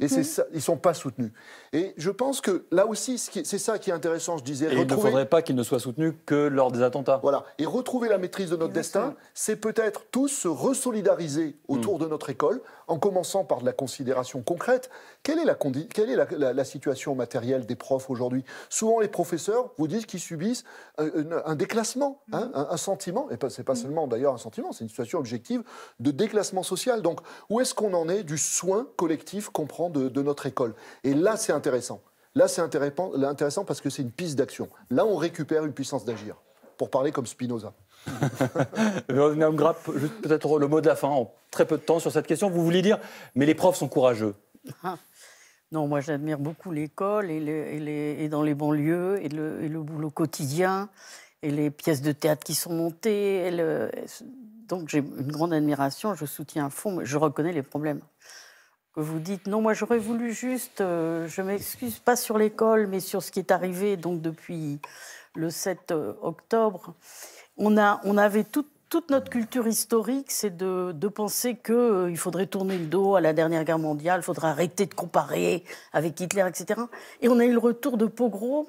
Ils sont ça, ils sont pas soutenus. Et je pense que là aussi, c'est ça qui est intéressant, je disais. il ne faudrait pas qu'ils ne soient soutenus que lors des attentats. Voilà. Et retrouver la maîtrise de notre destin, c'est peut-être tous se resolidariser autour mm. de notre école, en commençant par de la considération concrète. Quelle est la, quelle est la situation matériel des profs aujourd'hui. Souvent, les professeurs vous disent qu'ils subissent euh, un, déclassement, hein, mhm. un, sentiment, et ce n'est pas mhm. seulement d'ailleurs un sentiment, c'est une situation objective de déclassement social. Donc, où est-ce qu'on en est du soin collectif qu'on prend de, notre école Et là, c'est intéressant. Là, c'est intéressant parce que c'est une piste d'action. Là, on récupère une puissance d'agir, pour parler comme Spinoza. Madame [laughs] euh, Grappe, peut-être le mot de la fin, en très peu de temps sur cette question. Vous voulez dire, mais les profs sont courageux. Ah. Non, moi j'admire beaucoup l'école et, et, dans les banlieues et le, et le, boulot quotidien et les pièces de théâtre qui sont montées. donc j'ai une grande admiration, je soutiens à fond, mais je reconnais les problèmes. Que vous dites, non, moi j'aurais voulu juste, Je euh, je m'excuse pas sur l'école, mais sur ce qui est arrivé donc depuis le 7 euh, octobre. On, a, on avait toutes toute notre culture historique, c'est de, penser qu'il euh, faudrait tourner le dos à la dernière guerre mondiale, il faudrait arrêter de comparer avec Hitler, etc. Et on a eu le retour de Pogrom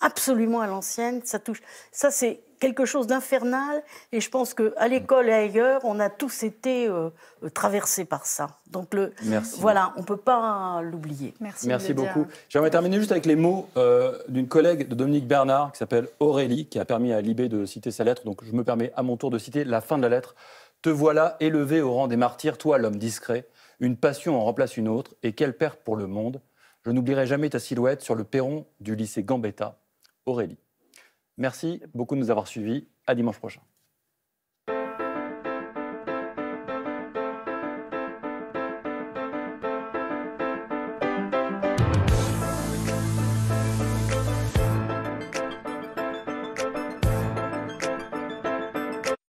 absolument à l'ancienne. Ça touche. Ça, c'est quelque chose d'infernal. Et je pense qu'à l'école et ailleurs, on a tous été euh, traversés par ça. Donc le, voilà, on ne peut pas l'oublier. Merci, Merci beaucoup. J'aimerais terminer juste avec les mots euh, d'une collègue de Dominique Bernard qui s'appelle Aurélie, qui a permis à Libé de citer sa lettre. Donc je me permets à mon tour de citer la fin de la lettre. Te voilà élevé au rang des martyrs, toi l'homme discret. Une passion en remplace une autre, et quelle perte pour le monde. Je n'oublierai jamais ta silhouette sur le perron du lycée Gambetta Aurélie. Merci beaucoup de nous avoir suivis. À dimanche prochain.